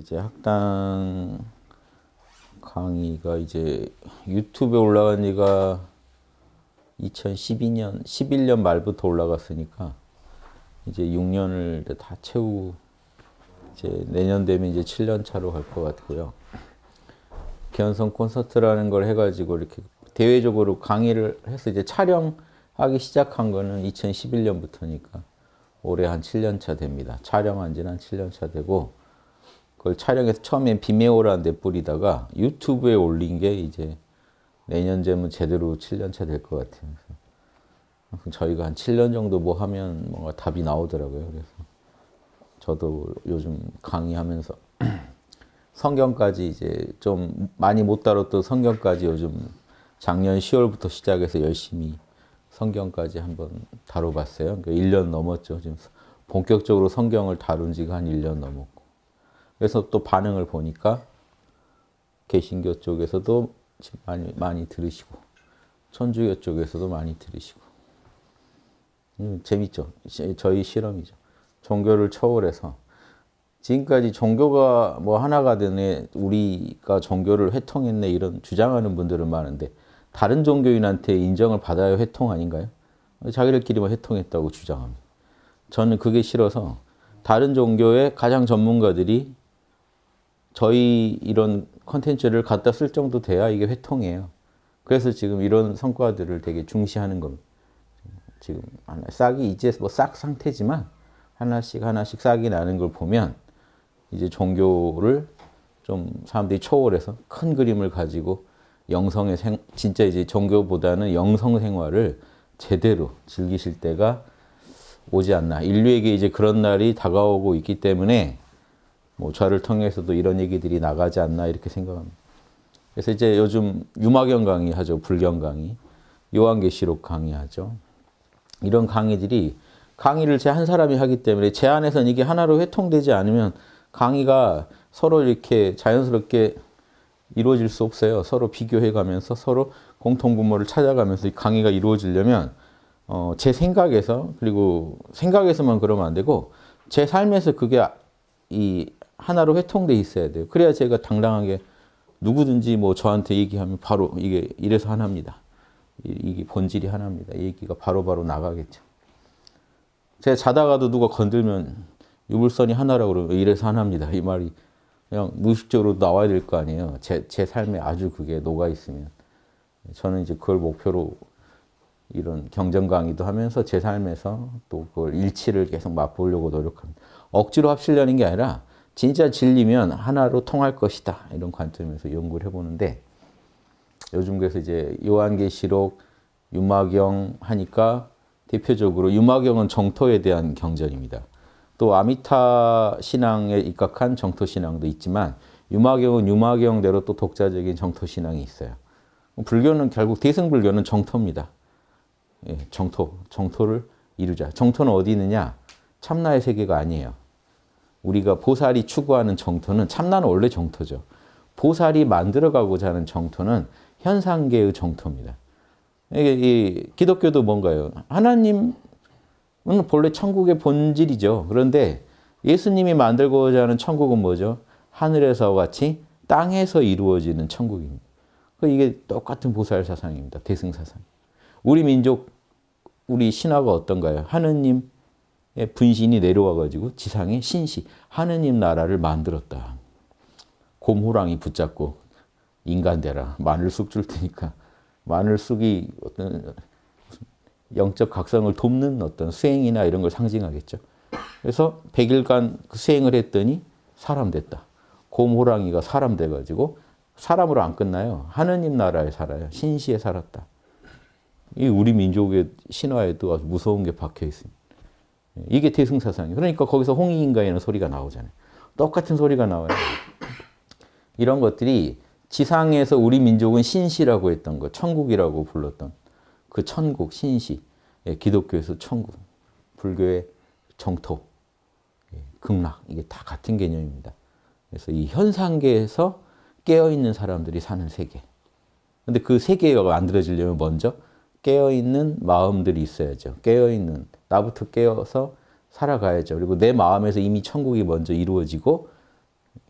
이제 학당 강의가 이제 유튜브에 올라간 지가 2012년, 11년 말부터 올라갔으니까 이제 6년을 다 채우고 이제 내년 되면 이제 7년 차로 갈 것 같고요. 견성 콘서트라는 걸 해가지고 이렇게 대외적으로 강의를 해서 이제 촬영하기 시작한 거는 2011년부터니까 올해 한 7년차 됩니다. 촬영한 지는 한 7년차 되고 그걸 촬영해서 처음엔 비메오라는 데 뿌리다가 유튜브에 올린 게 이제 내년쯤은 제대로 7년차 될 것 같아요. 저희가 한 7년 정도 뭐 하면 뭔가 답이 나오더라고요. 그래서 저도 요즘 강의하면서 성경까지 이제 좀 많이 못 다뤘던 성경까지 요즘 작년 10월부터 시작해서 열심히 성경까지 한번 다뤄봤어요. 그러니까 1년 넘었죠. 지금 본격적으로 성경을 다룬 지가 한 1년 넘었고. 그래서 또 반응을 보니까 개신교 쪽에서도 많이, 많이 들으시고 천주교 쪽에서도 많이 들으시고 음, 재밌죠. 저희 실험이죠. 종교를 초월해서 지금까지 종교가 뭐 하나가 되네 우리가 종교를 회통했네 이런 주장하는 분들은 많은데 다른 종교인한테 인정을 받아야 회통 아닌가요? 자기들끼리만 뭐 회통했다고 주장합니다. 저는 그게 싫어서 다른 종교의 가장 전문가들이 저희 이런 컨텐츠를 갖다 쓸 정도 돼야 이게 회통이에요. 그래서 지금 이런 성과들을 되게 중시하는 겁니다. 지금 싹이 이제 뭐 싹 상태지만 하나씩 하나씩 싹이 나는 걸 보면 이제 종교를 좀 사람들이 초월해서 큰 그림을 가지고 영성의 생, 진짜 이제 종교보다는 영성 생활을 제대로 즐기실 때가 오지 않나. 인류에게 이제 그런 날이 다가오고 있기 때문에 뭐 저를 통해서도 이런 얘기들이 나가지 않나 이렇게 생각합니다. 그래서 이제 요즘 유마경 강의하죠. 불경 강의. 요한계시록 강의하죠. 이런 강의들이 강의를 제 한 사람이 하기 때문에 제 안에서는 이게 하나로 회통되지 않으면 강의가 서로 이렇게 자연스럽게 이루어질 수 없어요. 서로 비교해 가면서 서로 공통분모를 찾아가면서 강의가 이루어지려면 어, 제 생각에서 그리고 생각에서만 그러면 안 되고 제 삶에서 그게 이 하나로 회통돼 있어야 돼요. 그래야 제가 당당하게 누구든지 뭐 저한테 얘기하면 바로 이게 이래서 하나입니다. 이게 본질이 하나입니다. 얘기가 바로바로 바로 나가겠죠. 제가 자다가도 누가 건들면 유불선이 하나라고 그러면 이래서 하나입니다. 이 말이 그냥 무의식적으로 나와야 될 거 아니에요. 제, 제 삶에 아주 그게 녹아 있으면. 저는 이제 그걸 목표로 이런 경전 강의도 하면서 제 삶에서 또 그걸 일치를 계속 맛보려고 노력합니다. 억지로 합치려는 게 아니라 진짜 진리면 하나로 통할 것이다. 이런 관점에서 연구를 해보는데 요즘 그래서 이제 요한계시록, 유마경 하니까 대표적으로 유마경은 정토에 대한 경전입니다. 또 아미타 신앙에 입각한 정토 신앙도 있지만 유마경은 유마경대로 또 독자적인 정토 신앙이 있어요. 불교는 결국 대승 불교는 정토입니다. 예, 정토, 정토를 이루자. 정토는 어디 있느냐? 참나의 세계가 아니에요. 우리가 보살이 추구하는 정토는 참나는 원래 정토죠. 보살이 만들어가고자 하는 정토는 현상계의 정토입니다. 이게 기독교도 뭔가요? 하나님 음, 본래 천국의 본질이죠. 그런데 예수님이 만들고자 하는 천국은 뭐죠? 하늘에서 같이 땅에서 이루어지는 천국입니다. 그 이게 똑같은 보살 사상입니다. 대승 사상. 우리 민족, 우리 신화가 어떤가요? 하느님의 분신이 내려와가지고 지상에 신시, 하느님 나라를 만들었다. 곰호랑이 붙잡고 인간 되라. 마늘 쑥줄 테니까. 마늘 쑥이 어떤 영적 각성을 돕는 어떤 수행이나 이런 걸 상징하겠죠. 그래서 100일간 그 수행을 했더니 사람 됐다. 곰호랑이가 사람 돼가지고 사람으로 안 끝나요. 하느님 나라에 살아요. 신시에 살았다. 이 우리 민족의 신화에도 아주 무서운 게 박혀 있습니다. 이게 대승사상이에요. 그러니까 거기서 홍익인가에는 소리가 나오잖아요. 똑같은 소리가 나와요. 이런 것들이 지상에서 우리 민족은 신시라고 했던 것, 천국이라고 불렀던 그 천국, 신시, 예, 기독교에서 천국, 불교의 정토, 예, 극락 이게 다 같은 개념입니다. 그래서 이 현상계에서 깨어있는 사람들이 사는 세계. 근데 그 세계가 만들어지려면 먼저 깨어있는 마음들이 있어야죠. 깨어있는, 나부터 깨어서 살아가야죠. 그리고 내 마음에서 이미 천국이 먼저 이루어지고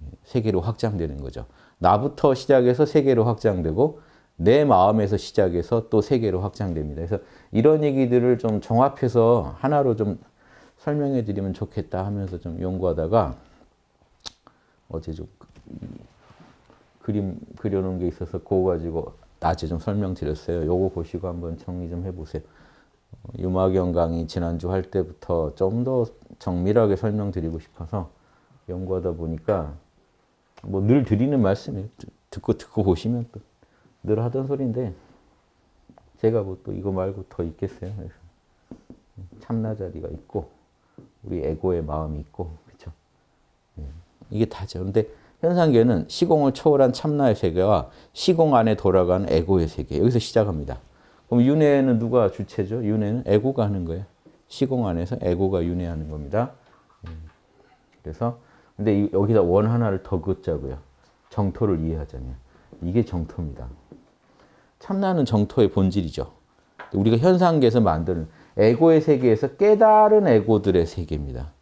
예, 세계로 확장되는 거죠. 나부터 시작해서 세계로 확장되고 내 마음에서 시작해서 또 세계로 확장됩니다. 그래서 이런 얘기들을 좀 종합해서 하나로 좀 설명해 드리면 좋겠다 하면서 좀 연구하다가 어제 좀 그, 그림 그려놓은 게 있어서 그거 가지고 낮에 좀 설명드렸어요. 요거 보시고 한번 정리 좀 해보세요. 어, 유마경 강의 지난주 할 때부터 좀 더 정밀하게 설명드리고 싶어서 연구하다 보니까 뭐 늘 드리는 말씀이에요. 듣고 듣고 보시면 또. 늘 하던 소리인데 제가 뭐 또 이거 말고 더 있겠어요. 그래서 참나자리가 있고 우리 에고의 마음이 있고 그렇죠. 이게 다죠. 그런데 현상계는 시공을 초월한 참나의 세계와 시공 안에 돌아간 에고의 세계 여기서 시작합니다. 그럼 윤회는 누가 주체죠? 윤회는 에고가 하는 거예요. 시공 안에서 에고가 윤회하는 겁니다. 예. 그래서 근데 여기다 원 하나를 더 긋자고요. 정토를 이해하자면 이게 정토입니다. 참나는 정토의 본질이죠. 우리가 현상계에서 만드는 에고의 세계에서 깨달은 에고들의 세계입니다.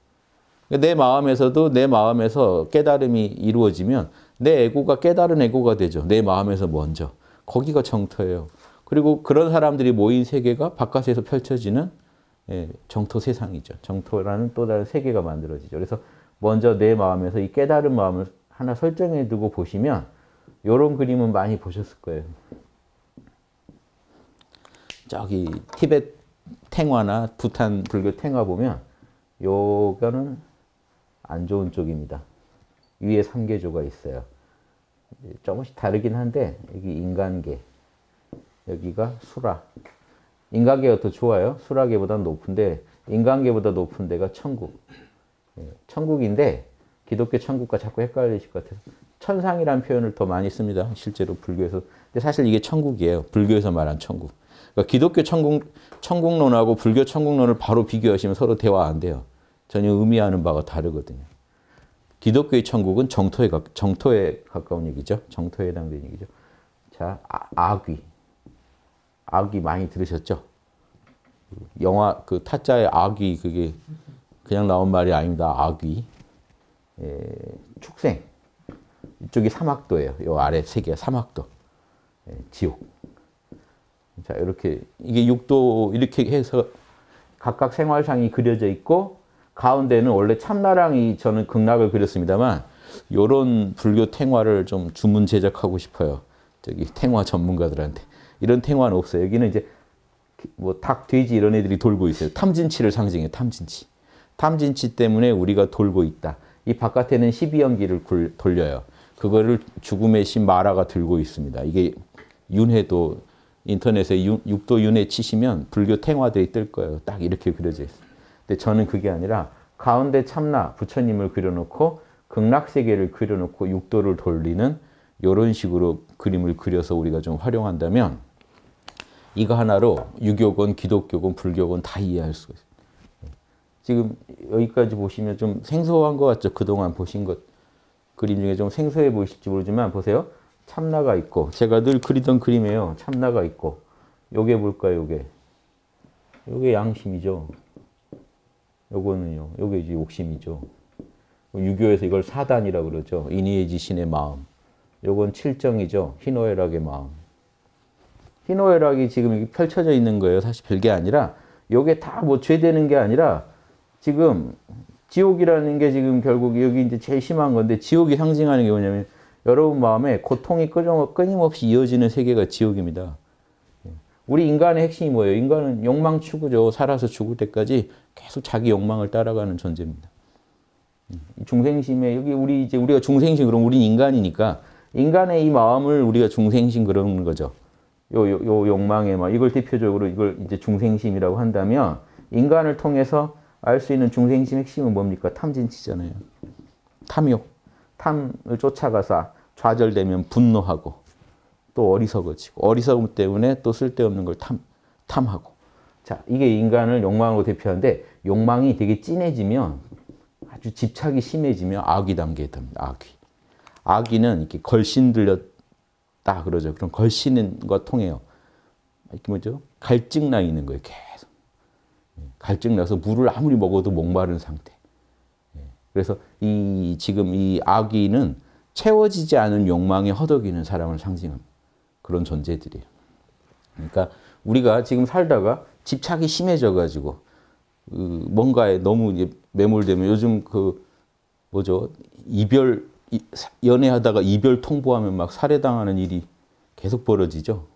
그러니까 내 마음에서도 내 마음에서 깨달음이 이루어지면 내 에고가 깨달은 에고가 되죠. 내 마음에서 먼저. 거기가 정토예요. 그리고 그런 사람들이 모인 세계가 바깥에서 펼쳐지는 예, 정토 세상이죠. 정토라는 또 다른 세계가 만들어지죠. 그래서 먼저 내 마음에서 이 깨달은 마음을 하나 설정해 두고 보시면 이런 그림은 많이 보셨을 거예요. 저기 티벳 탱화나 부탄 불교 탱화 보면 요거는 안 좋은 쪽입니다. 위에 삼계조가 있어요. 조금씩 다르긴 한데 여기 인간계 여기가 수라 인간계가 더 좋아요. 수라계보다 높은데 인간계보다 높은 데가 천국 예, 천국인데 기독교 천국과 자꾸 헷갈리실 것 같아서 천상이라는 표현을 더 많이 씁니다. 실제로 불교에서 근데 사실 이게 천국이에요. 불교에서 말한 천국 그러니까 기독교 천국, 천국론하고 불교 천국론을 바로 비교하시면 서로 대화 안 돼요. 전혀 의미하는 바가 다르거든요. 기독교의 천국은 정토에, 가, 정토에 가까운 얘기죠. 정토에 해당되는 얘기죠. 자, 아, 악귀 악귀 많이 들으셨죠? 영화 그 타짜의 악귀 그게 그냥 나온 말이 아닙니다. 악귀 예, 축생. 이쪽이 사막도예요. 요 아래 세계 사막도. 예, 지옥. 자, 이렇게 이게 6도 이렇게 해서 각각 생활상이 그려져 있고 가운데는 원래 참나랑이 저는 극락을 그렸습니다만 요런 불교 탱화를 좀 주문 제작하고 싶어요. 저기 탱화 전문가들한테. 이런 탱화는 없어요. 여기는 이제 뭐 닭, 돼지 이런 애들이 돌고 있어요. 탐진치를 상징해요. 탐진치. 탐진치 때문에 우리가 돌고 있다. 이 바깥에는 12연기를 굴, 돌려요. 그거를 죽음의 신 마라가 들고 있습니다. 이게 윤회도 인터넷에 육도 윤회 치시면 불교 탱화대에 뜰 거예요. 딱 이렇게 그려져 있어요. 근데 저는 그게 아니라 가운데 참나 부처님을 그려놓고 극락세계를 그려놓고 육도를 돌리는 이런 식으로 그림을 그려서 우리가 좀 활용한다면 이거 하나로 유교건 기독교건 불교건 다 이해할 수가 있어요. 지금 여기까지 보시면 좀 생소한 것 같죠? 그동안 보신 것 그림 중에 좀 생소해 보이실지 모르지만 보세요. 참나가 있고 제가 늘 그리던 그림이에요. 참나가 있고 요게 뭘까요? 요게 요게 양심이죠. 요거는요. 요게 이제 욕심이죠. 유교에서 이걸 사단이라 그러죠. 인의지 신의 마음. 요건 칠정이죠. 희노애락의 마음. 희노애락이 지금 펼쳐져 있는 거예요. 사실 별게 아니라 요게 다 뭐 죄되는 게 아니라 지금 지옥이라는 게 지금 결국 여기 이제 제일 심한 건데 지옥이 상징하는 게 뭐냐면 여러분 마음에 고통이 끊임없이 이어지는 세계가 지옥입니다. 예. 우리 인간의 핵심이 뭐예요? 인간은 욕망 추구죠. 살아서 죽을 때까지 계속 자기 욕망을 따라가는 존재입니다. 예. 중생심에 여기 우리 이제 우리가 중생심 그럼 우린 인간이니까 인간의 이 마음을 우리가 중생심 그런 거죠. 요, 요, 요 욕망의 막 이걸 대표적으로 이걸 이제 중생심이라고 한다면 인간을 통해서 알 수 있는 중생심 핵심은 뭡니까? 탐진치잖아요. 탐욕. 탐을 쫓아가서 좌절되면 분노하고 또 어리석어지고 어리석음 때문에 또 쓸데없는 걸 탐, 탐하고 자 이게 인간을 욕망으로 대표하는데 욕망이 되게 진해지면 아주 집착이 심해지면 악이 담겨야 됩니다. 악이. 악이는 이렇게 걸신 들렸다 그러죠. 그럼 걸신은 거 통해요. 이게 뭐죠? 갈증 나 있는 거예요. 계속. 예, 갈증 나서 물을 아무리 먹어도 목마른 상태. 그래서 이 지금 이 아귀는 채워지지 않은 욕망에 허덕이는 사람을 상징하는 그런 존재들이에요. 그러니까 우리가 지금 살다가 집착이 심해져 가지고 그 뭔가에 너무 이제 매몰되면 요즘 그 뭐죠 이별 연애하다가 이별 통보하면 막 살해당하는 일이 계속 벌어지죠.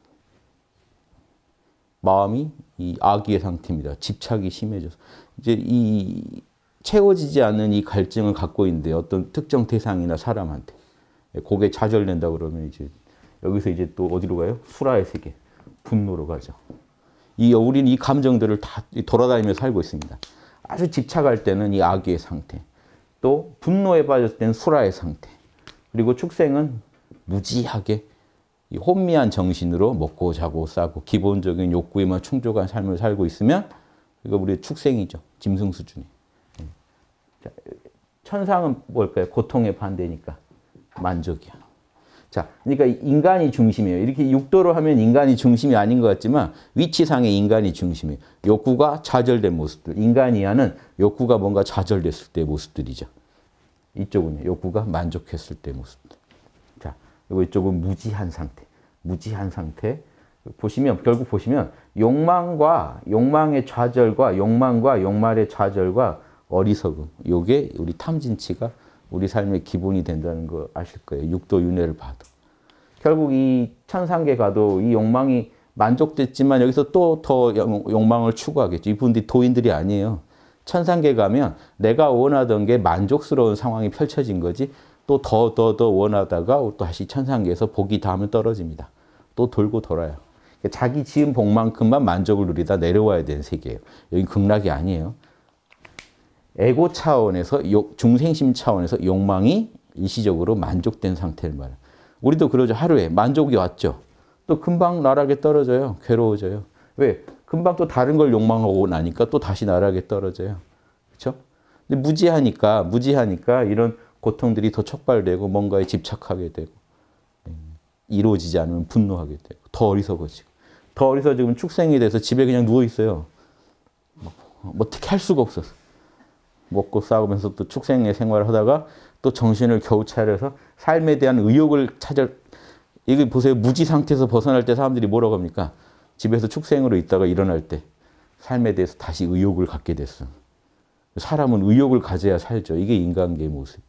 마음이 이 악의 상태입니다. 집착이 심해져서 이제 이 채워지지 않는 이 갈증을 갖고 있는데 어떤 특정 대상이나 사람한테 예, 고개 좌절된다 그러면 이제 여기서 이제 또 어디로 가요? 수라의 세계, 분노로 가죠. 이 우리는 이 감정들을 다 돌아다니며 살고 있습니다. 아주 집착할 때는 이 악의 상태, 또 분노에 빠졌을 때는 수라의 상태, 그리고 축생은 무지하게 이 혼미한 정신으로 먹고 자고 싸고 기본적인 욕구에만 충족한 삶을 살고 있으면 이거 우리 축생이죠. 짐승 수준이. 천상은 뭘까요? 고통의 반대니까 만족이야. 자, 그러니까 인간이 중심이에요. 이렇게 육도로 하면 인간이 중심이 아닌 것 같지만 위치상에 인간이 중심이에요. 욕구가 좌절된 모습들. 인간이 하는 욕구가 뭔가 좌절됐을 때 모습들이죠. 이쪽은 욕구가 만족했을 때 모습들. 자, 그리고 이쪽은 무지한 상태. 무지한 상태. 보시면 결국 보시면 욕망과 욕망의 좌절과 욕망과 욕말의 좌절과 어리석음. 요게 우리 탐진치가 우리 삶의 기본이 된다는 거 아실 거예요. 육도 윤회를 봐도. 결국 이 천상계 가도 이 욕망이 만족됐지만 여기서 또 더 욕망을 추구하겠죠. 이분들이 도인들이 아니에요. 천상계 가면 내가 원하던 게 만족스러운 상황이 펼쳐진 거지 또 더 더 더 원하다가 또 다시 천상계에서 복이 닿으면 떨어집니다. 또 돌고 돌아요. 자기 지은 복만큼만 만족을 누리다 내려와야 되는 세계예요. 여기 극락이 아니에요. 에고 차원에서 욕, 중생심 차원에서 욕망이 일시적으로 만족된 상태를 말해요. 우리도 그러죠. 하루에 만족이 왔죠. 또 금방 나락에 떨어져요. 괴로워져요. 왜? 금방 또 다른 걸 욕망하고 나니까 또 다시 나락에 떨어져요. 그렇죠? 근데 무지하니까 무지하니까 이런 고통들이 더 촉발되고 뭔가에 집착하게 되고 예, 이루어지지 않으면 분노하게 되고 더 어리석어지고 더 어리석어지면 축생이 돼서 집에 그냥 누워 있어요. 뭐, 뭐, 어떻게 할 수가 없어서. 먹고 싸우면서 또 축생의 생활을 하다가 또 정신을 겨우 차려서 삶에 대한 의욕을 찾을 이게 보세요. 무지 상태에서 벗어날 때 사람들이 뭐라고 합니까? 집에서 축생으로 있다가 일어날 때 삶에 대해서 다시 의욕을 갖게 됐어. 사람은 의욕을 가져야 살죠. 이게 인간계의 모습.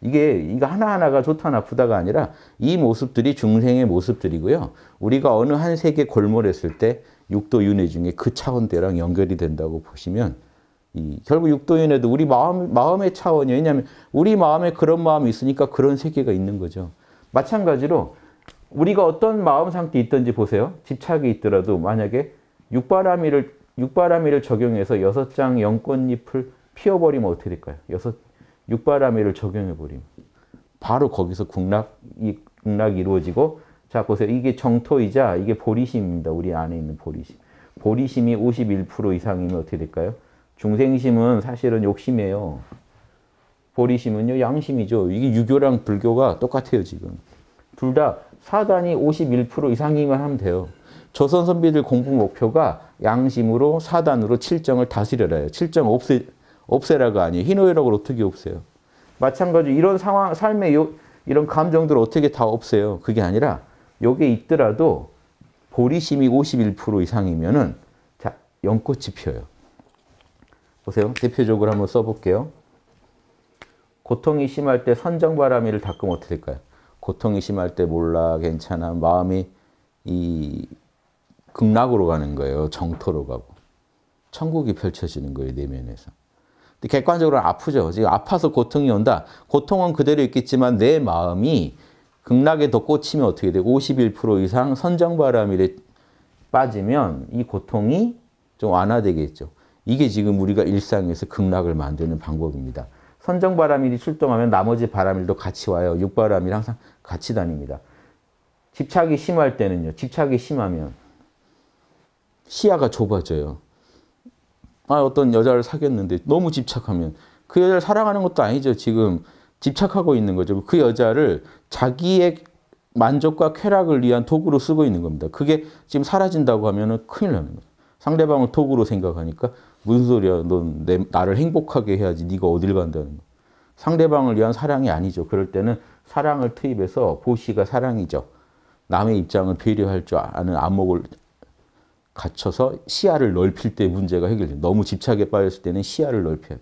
이게 이거 하나하나가 좋다 나쁘다가 아니라 이 모습들이 중생의 모습들이고요. 우리가 어느 한 세계 골몰했을 때 육도 윤회 중에 그 차원대랑 연결이 된다고 보시면 이 결국 육도인에도 우리 마음, 마음의 차원이에요. 왜냐하면 우리 마음에 그런 마음이 있으니까 그런 세계가 있는 거죠. 마찬가지로 우리가 어떤 마음 상태 있든지 보세요. 집착이 있더라도 만약에 육바람이를, 육바람이를 적용해서 여섯 장 연꽃잎을 피워버리면 어떻게 될까요? 여섯, 육바람이를 적용해버리면. 바로 거기서 국락, 이, 국락 이루어지고 자 보세요. 이게 정토이자 이게 보리심입니다. 우리 안에 있는 보리심. 보리심이 51% 이상이면 어떻게 될까요? 중생심은 사실은 욕심이에요. 보리심은요, 양심이죠. 이게 유교랑 불교가 똑같아요, 지금. 둘 다 사단이 51%이상이기 하면 돼요. 조선 선비들 공부 목표가 양심으로 사단으로 칠정을 다스려라요. 칠정 없애, 없애라가 아니에요. 희노애락을 어떻게 없애요? 마찬가지 이런 상황, 삶의 요, 이런 감정들을 어떻게 다 없애요? 그게 아니라 여기 있더라도 보리심이 51% 이상이면은 자, 연꽃이 펴요. 보세요. 대표적으로 한번 써볼게요. 고통이 심할 때 선정바람이를 닦으면 어떻게 될까요? 고통이 심할 때 몰라, 괜찮아, 마음이 이 극락으로 가는 거예요. 정토로 가고. 천국이 펼쳐지는 거예요, 내면에서. 근데 객관적으로 아프죠. 지금 아파서 고통이 온다. 고통은 그대로 있겠지만 내 마음이 극락에 더 꽂히면 어떻게 돼요? 51% 이상 선정바람에 빠지면 이 고통이 좀 완화되겠죠. 이게 지금 우리가 일상에서 극락을 만드는 방법입니다. 선정 바람일이 출동하면 나머지 바람일도 같이 와요. 육바람일 항상 같이 다닙니다. 집착이 심할 때는요. 집착이 심하면 시야가 좁아져요. 아, 어떤 여자를 사귀었는데 너무 집착하면 그 여자를 사랑하는 것도 아니죠. 지금 집착하고 있는 거죠. 그 여자를 자기의 만족과 쾌락을 위한 도구로 쓰고 있는 겁니다. 그게 지금 사라진다고 하면 큰일 나는 거 상대방을 도구로 생각하니까 무슨 소리야? 넌 내, 나를 행복하게 해야지. 네가 어딜 간다는 거. 상대방을 위한 사랑이 아니죠. 그럴 때는 사랑을 투입해서 보시가 사랑이죠. 남의 입장을 배려할 줄 아는 안목을 갖춰서 시야를 넓힐 때 문제가 해결돼 너무 집착에 빠졌을 때는 시야를 넓혀요.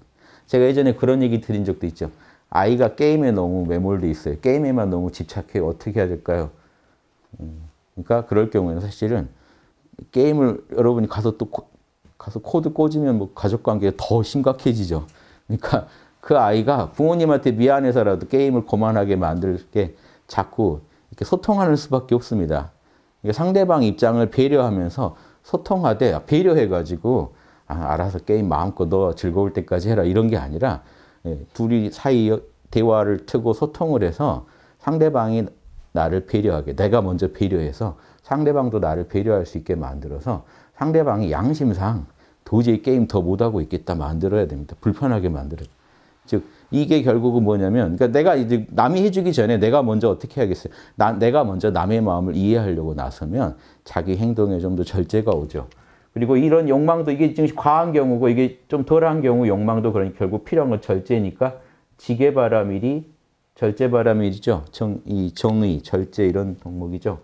제가 예전에 그런 얘기 드린 적도 있죠. 아이가 게임에 너무 매몰돼 있어요. 게임에만 너무 집착해요. 어떻게 해야 될까요? 음, 그러니까 그럴 경우에는 사실은 게임을 여러분이 가서 또 가서 코드 꽂으면 뭐 가족 관계가 더 심각해지죠. 그러니까 그 아이가 부모님한테 미안해서라도 게임을 고만하게 만들게 자꾸 이렇게 소통하는 수밖에 없습니다. 상대방 입장을 배려하면서 소통하되 배려해가지고 아, 알아서 게임 마음껏 너 즐거울 때까지 해라 이런 게 아니라 예, 둘이 사이 대화를 트고 소통을 해서 상대방이 나를 배려하게 내가 먼저 배려해서 상대방도 나를 배려할 수 있게 만들어서 상대방이 양심상 도저히 게임 더 못하고 있겠다 만들어야 됩니다. 불편하게 만들어요. 즉 이게 결국은 뭐냐면 그러니까 내가 이제 남이 해주기 전에 내가 먼저 어떻게 해야겠어요? 나, 내가 먼저 남의 마음을 이해하려고 나서면 자기 행동에 좀 더 절제가 오죠. 그리고 이런 욕망도 이게 지금 과한 경우고 이게 좀 덜한 경우 욕망도 그러니 결국 필요한 건 절제니까 지게바람일이 절제바람일이죠. 정, 이 정의, 절제 이런 덕목이죠.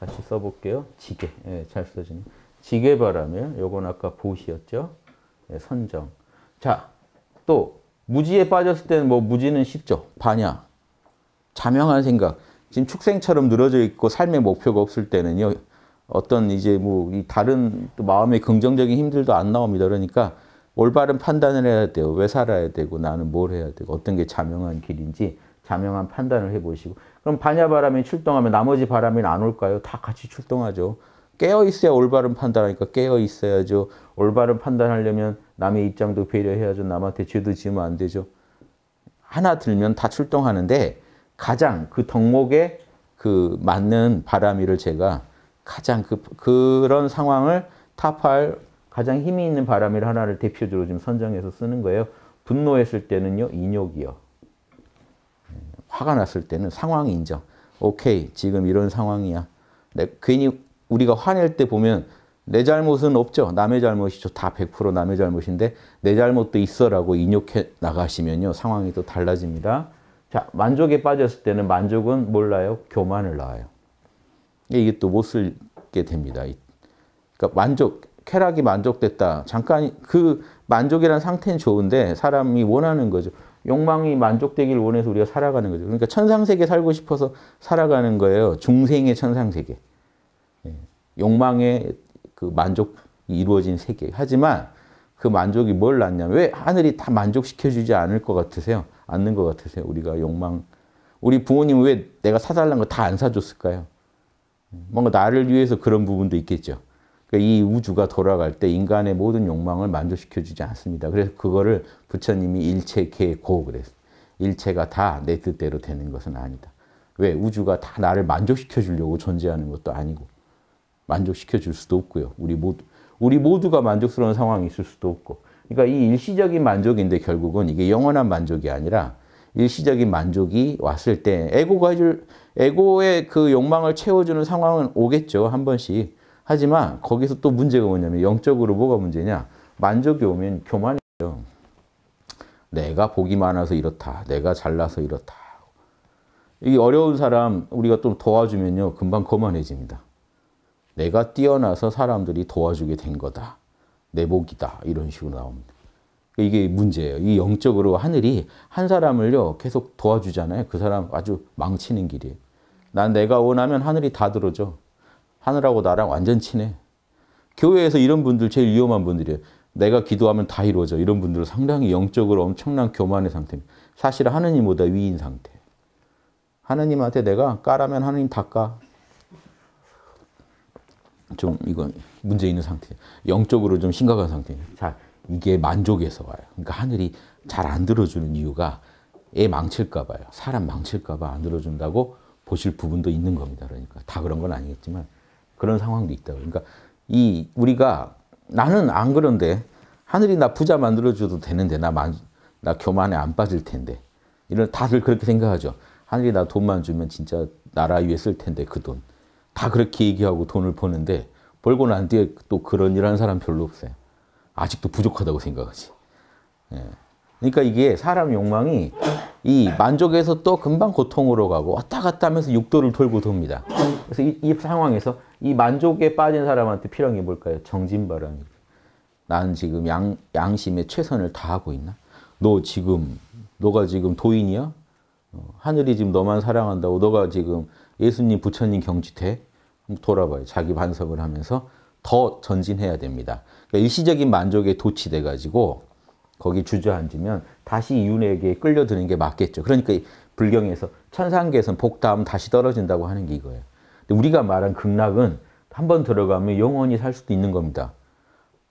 다시 써볼게요. 지게. 예, 잘 써지네. 지게바람이에요. 요건 아까 보시였죠. 네, 선정. 자, 또 무지에 빠졌을 때는 뭐 무지는 쉽죠. 반야. 자명한 생각. 지금 축생처럼 늘어져 있고 삶의 목표가 없을 때는요. 어떤 이제 뭐 다른 또 마음의 긍정적인 힘들도 안 나옵니다. 그러니까 올바른 판단을 해야 돼요. 왜 살아야 되고 나는 뭘 해야 되고 어떤 게 자명한 길인지 자명한 판단을 해보시고 그럼 반야바람이 출동하면 나머지 바람이 안 올까요? 다 같이 출동하죠. 깨어 있어야 올바른 판단하니까 깨어 있어야죠. 올바른 판단하려면 남의 입장도 배려해야죠. 남한테 죄도 지으면 안 되죠. 하나 들면 다 출동하는데 가장 그 덕목에 그 맞는 바람이를 제가 가장 그, 그런 상황을 타파할 가장 힘이 있는 바람일 하나를 대표적으로 지금 선정해서 쓰는 거예요. 분노했을 때는요, 인욕이요. 화가 났을 때는 상황 인정. 오케이, 지금 이런 상황이야. 내, 괜히 우리가 화낼 때 보면 내 잘못은 없죠. 남의 잘못이죠. 다 100% 남의 잘못인데 내 잘못도 있어라고 인욕해 나가시면요. 상황이 또 달라집니다. 자, 만족에 빠졌을 때는 만족은 몰라요. 교만을 낳아요. 이게 또 못 쓸게 됩니다. 그러니까 만족, 쾌락이 만족됐다. 잠깐 그 만족이란 상태는 좋은데 사람이 원하는 거죠. 욕망이 만족되길 원해서 우리가 살아가는 거죠. 그러니까 천상세계 살고 싶어서 살아가는 거예요. 중생의 천상세계. 욕망의 그 만족이 이루어진 세계. 하지만 그 만족이 뭘 낳냐면 왜 하늘이 다 만족시켜주지 않을 것 같으세요? 않는 것 같으세요? 우리가 욕망. 우리 부모님 왜 내가 사달라는 거 다 안 사줬을까요? 뭔가 나를 위해서 그런 부분도 있겠죠. 그러니까 이 우주가 돌아갈 때 인간의 모든 욕망을 만족시켜주지 않습니다. 그래서 그거를 부처님이 일체 개고 그랬어요. 일체가 다 내 뜻대로 되는 것은 아니다. 왜? 우주가 다 나를 만족시켜 주려고 존재하는 것도 아니고 만족시켜 줄 수도 없고요. 우리 모두, 우리 모두가 만족스러운 상황이 있을 수도 없고. 그러니까 이 일시적인 만족인데 결국은 이게 영원한 만족이 아니라 일시적인 만족이 왔을 때 에고가 줄 에고의 그 욕망을 채워주는 상황은 오겠죠. 한 번씩. 하지만 거기서 또 문제가 뭐냐면 영적으로 뭐가 문제냐. 만족이 오면 교만이죠. 내가 복이 많아서 이렇다. 내가 잘나서 이렇다. 이 어려운 사람 우리가 좀 도와주면요. 금방 거만해집니다. 내가 뛰어나서 사람들이 도와주게 된 거다. 내 복이다. 이런 식으로 나옵니다. 이게 문제예요. 이 영적으로 하늘이 한 사람을요 계속 도와주잖아요. 그 사람 아주 망치는 길이에요. 난 내가 원하면 하늘이 다 들어줘. 하늘하고 나랑 완전 친해. 교회에서 이런 분들 제일 위험한 분들이에요. 내가 기도하면 다 이루어져. 이런 분들은 상당히 영적으로 엄청난 교만의 상태입니다. 사실 하느님보다 위인 상태. 하느님한테 내가 까라면 하느님 다 까. 좀 이건 문제 있는 상태. 영적으로 좀 심각한 상태 자, 이게 만족에서 와요. 그러니까 하늘이 잘 안 들어주는 이유가 애 망칠까 봐요. 사람 망칠까 봐 안 들어준다고 보실 부분도 있는 겁니다. 그러니까 다 그런 건 아니겠지만 그런 상황도 있다. 그러니까 이 우리가 나는 안 그런데 하늘이 나 부자 만들어줘도 되는데 나, 만, 나 교만에 안 빠질 텐데 이런 다들 그렇게 생각하죠. 하늘이 나 돈만 주면 진짜 나라 위에 쓸 텐데 그 돈. 다 그렇게 얘기하고 돈을 버는데 벌고 난 뒤에 또 그런 일 하는 사람 별로 없어요. 아직도 부족하다고 생각하지. 예. 그러니까 이게 사람 욕망이 이 만족에서 또 금방 고통으로 가고 왔다 갔다 하면서 육도를 돌고 돕니다. 그래서 이, 이 상황에서 이 만족에 빠진 사람한테 필요한 게 뭘까요? 정진바람이. 나 지금 양, 양심에 최선을 다하고 있나? 너 지금, 너가 지금 도인이야? 어, 하늘이 지금 너만 사랑한다고 너가 지금 예수님 부처님 경지돼? 돌아봐요. 자기 반성을 하면서 더 전진해야 됩니다. 그러니까 일시적인 만족에 도취돼 가지고 거기 주저앉으면 다시 이윤에게 끌려드는 게 맞겠죠. 그러니까 불경에서 천상계에서 복담 다시 떨어진다고 하는 게 이거예요. 근데 우리가 말한 극락은 한번 들어가면 영원히 살 수도 있는 겁니다.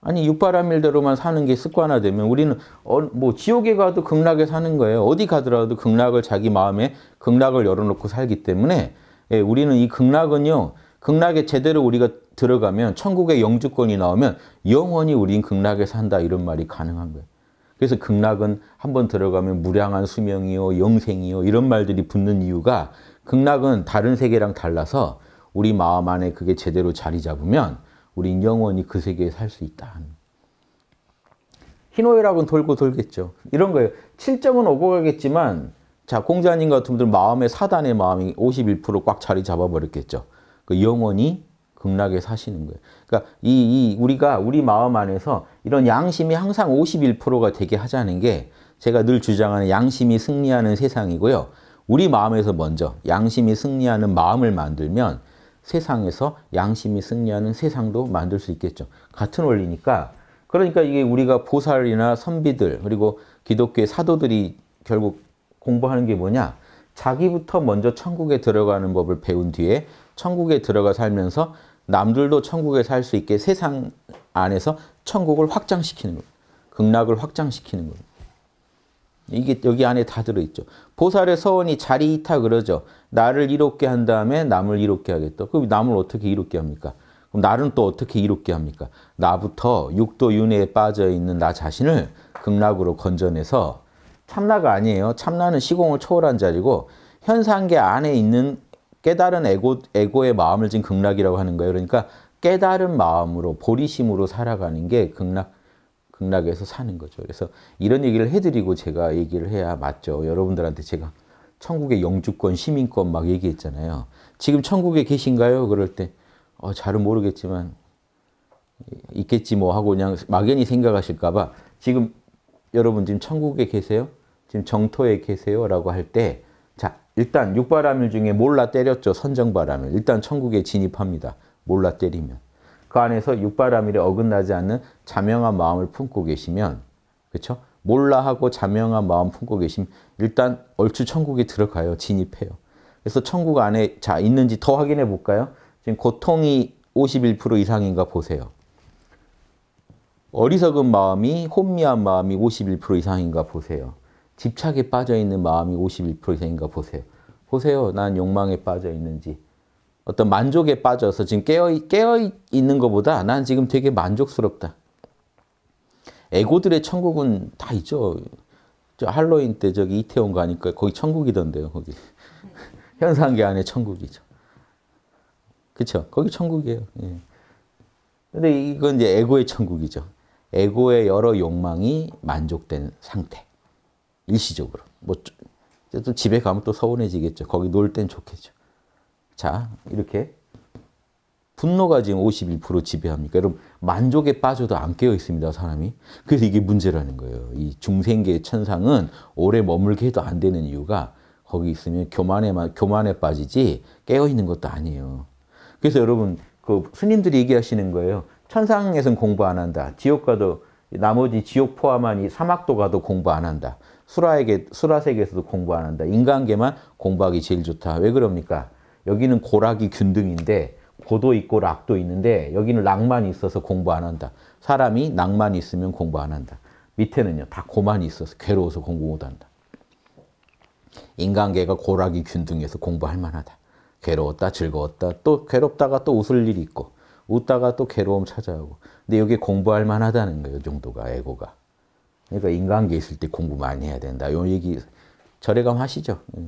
아니 육바람일대로만 사는 게 습관화되면 우리는 어, 뭐 지옥에 가도 극락에 사는 거예요. 어디 가더라도 극락을 자기 마음에 극락을 열어놓고 살기 때문에 예, 우리는 이 극락은요 극락에 제대로 우리가 들어가면 천국의 영주권이 나오면 영원히 우린 극락에 산다 이런 말이 가능한 거예요. 그래서 극락은 한번 들어가면 무량한 수명이요 영생이요 이런 말들이 붙는 이유가 극락은 다른 세계랑 달라서 우리 마음 안에 그게 제대로 자리 잡으면 우린 영원히 그 세계에 살 수 있다. 희노애락은 돌고 돌겠죠. 이런 거예요. 7점은 오고 가겠지만 자 공자님 같은 분들 마음에 사단의 마음이 51%꽉 자리 잡아버렸겠죠. 그 영원히 극락에 사시는 거예요. 그러니까 이, 이 우리가 우리 마음 안에서 이런 양심이 항상 51%가 되게 하자는 게 제가 늘 주장하는 양심이 승리하는 세상이고요. 우리 마음에서 먼저 양심이 승리하는 마음을 만들면 세상에서 양심이 승리하는 세상도 만들 수 있겠죠. 같은 원리니까 그러니까 이게 우리가 보살이나 선비들 그리고 기독교의 사도들이 결국 공부하는 게 뭐냐? 자기부터 먼저 천국에 들어가는 법을 배운 뒤에 천국에 들어가 살면서 남들도 천국에 살 수 있게 세상 안에서 천국을 확장시키는 거예요. 극락을 확장시키는 거예요. 이게 여기 안에 다 들어있죠. 보살의 서원이 자리 이타 그러죠. 나를 이롭게 한 다음에 남을 이롭게 하겠다. 그럼 남을 어떻게 이롭게 합니까? 그럼 나는 또 어떻게 이롭게 합니까? 나부터 육도 윤회에 빠져 있는 나 자신을 극락으로 건져내서 참나가 아니에요. 참나는 시공을 초월한 자리고 현상계 안에 있는 깨달은 에고, 에고의 마음을 지금 극락이라고 하는 거예요. 그러니까 깨달은 마음으로 보리심으로 살아가는 게 극락, 극락에서 사는 거죠. 그래서 이런 얘기를 해드리고 제가 얘기를 해야 맞죠. 여러분들한테 제가 천국의 영주권, 시민권 막 얘기했잖아요. 지금 천국에 계신가요? 그럴 때 어, 잘은 모르겠지만 있겠지 뭐 하고 그냥 막연히 생각하실까 봐 지금 여러분 지금 천국에 계세요? 지금 정토에 계세요? 라고 할때 일단 육바라밀 중에 몰라 때렸죠. 선정바라밀. 일단 천국에 진입합니다. 몰라 때리면. 그 안에서 육바라밀에 어긋나지 않는 자명한 마음을 품고 계시면 그렇죠? 몰라하고 자명한 마음 품고 계시면 일단 얼추 천국에 들어가요. 진입해요. 그래서 천국 안에 자 있는지 더 확인해 볼까요? 지금 고통이 51% 이상인가 보세요. 어리석은 마음이 혼미한 마음이 51% 이상인가 보세요. 집착에 빠져 있는 마음이 51% 이상인가 보세요. 보세요. 난 욕망에 빠져 있는지. 어떤 만족에 빠져서 지금 깨어, 깨어 있는 것보다 난 지금 되게 만족스럽다. 에고들의 천국은 다 있죠. 저 할로윈 때 저기 이태원 가니까 거기 천국이던데요, 거기. 현상계 안에 천국이죠. 그쵸? 거기 천국이에요. 예. 근데 이건 이제 에고의 천국이죠. 에고의 여러 욕망이 만족된 상태. 일시적으로. 뭐, 또 집에 가면 또 서운해지겠죠. 거기 놀땐 좋겠죠. 자, 이렇게. 분노가 지금 51% 지배합니까? 여러분, 만족에 빠져도 안 깨어 있습니다, 사람이. 그래서 이게 문제라는 거예요. 이 중생계의 천상은 오래 머물게 해도 안 되는 이유가 거기 있으면 교만에 교만에 빠지지 깨어 있는 것도 아니에요. 그래서 여러분, 그 스님들이 얘기하시는 거예요. 천상에선 공부 안 한다. 지옥 가도, 나머지 지옥 포함한 이 사막도 가도 공부 안 한다. 수라에게 수라 세계에서도 공부 안 한다. 인간계만 공부하기 제일 좋다. 왜 그럽니까? 여기는 고락이 균등인데 고도 있고 락도 있는데 여기는 락만 있어서 공부 안 한다. 사람이 락만 있으면 공부 안 한다. 밑에는요 다 고만 있어서 괴로워서 공부 못 한다. 인간계가 고락이 균등해서 공부할 만하다. 괴로웠다 즐거웠다 또 괴롭다가 또 웃을 일이 있고 웃다가 또 괴로움 찾아오고 근데 여기 공부할 만하다는 거예요 정도가 에고가. 그러니까 인간계 있을 때 공부 많이 해야 된다. 요 얘기 절대감 하시죠. 예.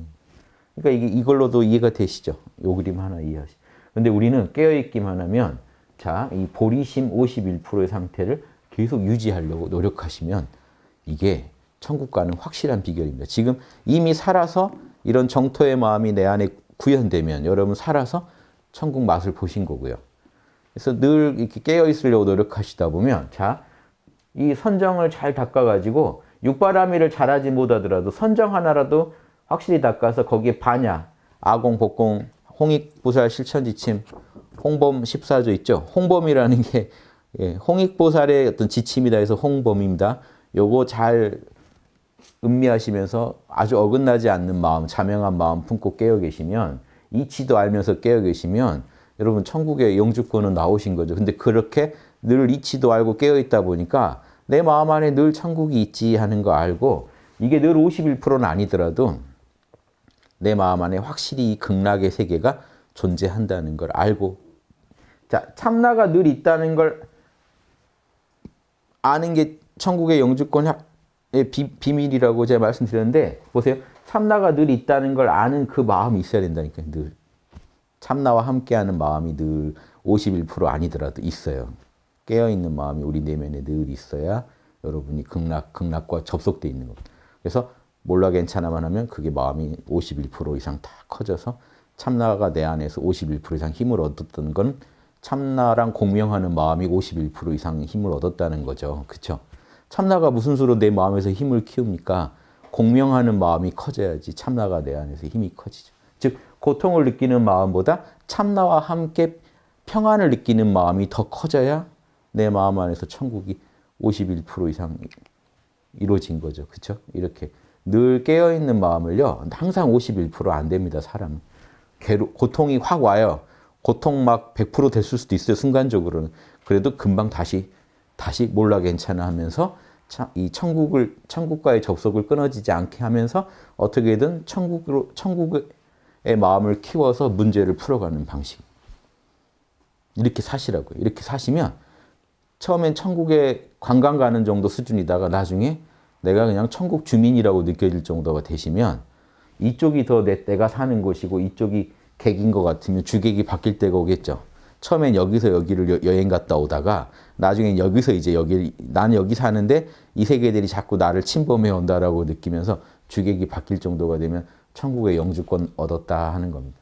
그러니까 이게 이걸로도 이해가 되시죠. 요 그림 하나 이해하시. 근데 우리는 깨어 있기만 하면 자, 이 보리심 51%의 상태를 계속 유지하려고 노력하시면 이게 천국과는 확실한 비결입니다. 지금 이미 살아서 이런 정토의 마음이 내 안에 구현되면 여러분 살아서 천국 맛을 보신 거고요. 그래서 늘 이렇게 깨어 있으려고 노력하시다 보면 자, 이 선정을 잘 닦아가지고 육바람이를 잘하지 못하더라도 선정 하나라도 확실히 닦아서 거기에 반야, 아공, 복공, 홍익보살 실천지침, 홍범 14조 있죠. 홍범이라는 게 예, 홍익보살의 어떤 지침이다 해서 홍범입니다. 요거 잘 음미하시면서 아주 어긋나지 않는 마음, 자명한 마음 품고 깨어 계시면 이치도 알면서 깨어 계시면 여러분 천국의 영주권은 나오신 거죠. 근데 그렇게 늘 이치도 알고 깨어있다 보니까 내 마음 안에 늘 천국이 있지 하는 거 알고 이게 늘 51%는 아니더라도 내 마음 안에 확실히 이 극락의 세계가 존재한다는 걸 알고 자 참나가 늘 있다는 걸 아는 게 천국의 영주권의 비, 밀이라고 제가 말씀드렸는데 보세요. 참나가 늘 있다는 걸 아는 그 마음이 있어야 된다니까요. 늘. 참나와 함께하는 마음이 늘 51% 아니더라도 있어요. 깨어있는 마음이 우리 내면에 늘 있어야 여러분이 극락, 극락과 접속돼 있는 겁니다. 그래서 몰라 괜찮아만 하면 그게 마음이 51% 이상 다 커져서 참나가 내 안에서 51% 이상 힘을 얻었던 건 참나랑 공명하는 마음이 51% 이상 힘을 얻었다는 거죠. 그쵸 참나가 무슨 수로 내 마음에서 힘을 키웁니까? 공명하는 마음이 커져야지 참나가 내 안에서 힘이 커지죠. 즉 고통을 느끼는 마음보다 참나와 함께 평안을 느끼는 마음이 더 커져야 내 마음 안에서 천국이 51% 이상 이루어진 거죠. 그렇죠? 이렇게 늘 깨어있는 마음을요. 항상 51%안 됩니다. 사람 괴로, 고통이 확 와요. 고통 막 100% 됐을 수도 있어요. 순간적으로는. 그래도 금방 다시 다시 몰라 괜찮아 하면서 이 천국을 천국과의 접속을 끊어지지 않게 하면서 어떻게든 천국으로 천국의 마음을 키워서 문제를 풀어가는 방식 이렇게 사시라고요. 이렇게 사시면 처음엔 천국에 관광 가는 정도 수준이다가 나중에 내가 그냥 천국 주민이라고 느껴질 정도가 되시면 이쪽이 더 내 때가 사는 곳이고 이쪽이 객인 것 같으면 주객이 바뀔 때가 오겠죠. 처음엔 여기서 여기를 여행 갔다 오다가 나중엔 여기서 이제 여기 난 여기 사는데 이 세계들이 자꾸 나를 침범해 온다라고 느끼면서 주객이 바뀔 정도가 되면 천국의 영주권 얻었다 하는 겁니다.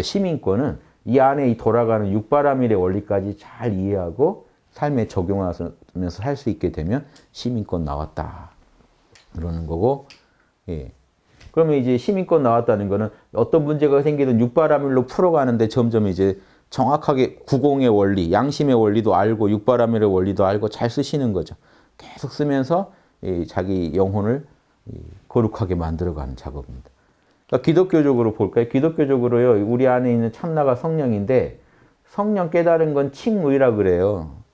시민권은 이 안에 돌아가는 육바라밀의 원리까지 잘 이해하고 삶에 적용하면서 살 수 있게 되면 시민권 나왔다. 그러는 거고, 예. 그러면 이제 시민권 나왔다는 거는 어떤 문제가 생기든 육바라밀로 풀어가는데 점점 이제 정확하게 구공의 원리, 양심의 원리도 알고 육바라밀의 원리도 알고 잘 쓰시는 거죠. 계속 쓰면서 자기 영혼을 거룩하게 만들어가는 작업입니다. 그러니까 기독교적으로 볼까요? 기독교적으로요, 우리 안에 있는 참나가 성령인데 성령 깨달은 건 칭의라 그래요.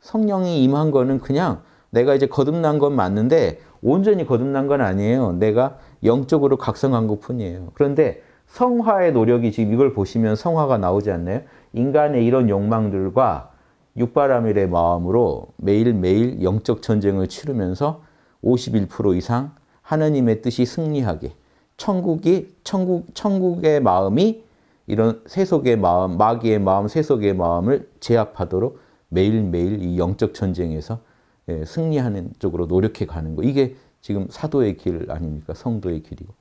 성령이 임한 거는 그냥 내가 이제 거듭난 건 맞는데 온전히 거듭난 건 아니에요. 내가 영적으로 각성한 것 뿐이에요. 그런데 성화의 노력이 지금 이걸 보시면 성화가 나오지 않나요? 인간의 이런 욕망들과 육바라밀의 마음으로 매일매일 영적 전쟁을 치르면서 51% 이상 하느님의 뜻이 승리하게 천국이 천국 천국의 마음이 이런 세속의 마음, 마귀의 마음, 세속의 마음을 제압하도록 매일매일 이 영적 전쟁에서 예, 승리하는 쪽으로 노력해 가는 거. 이게 지금 사도의 길 아닙니까? 성도의 길이고.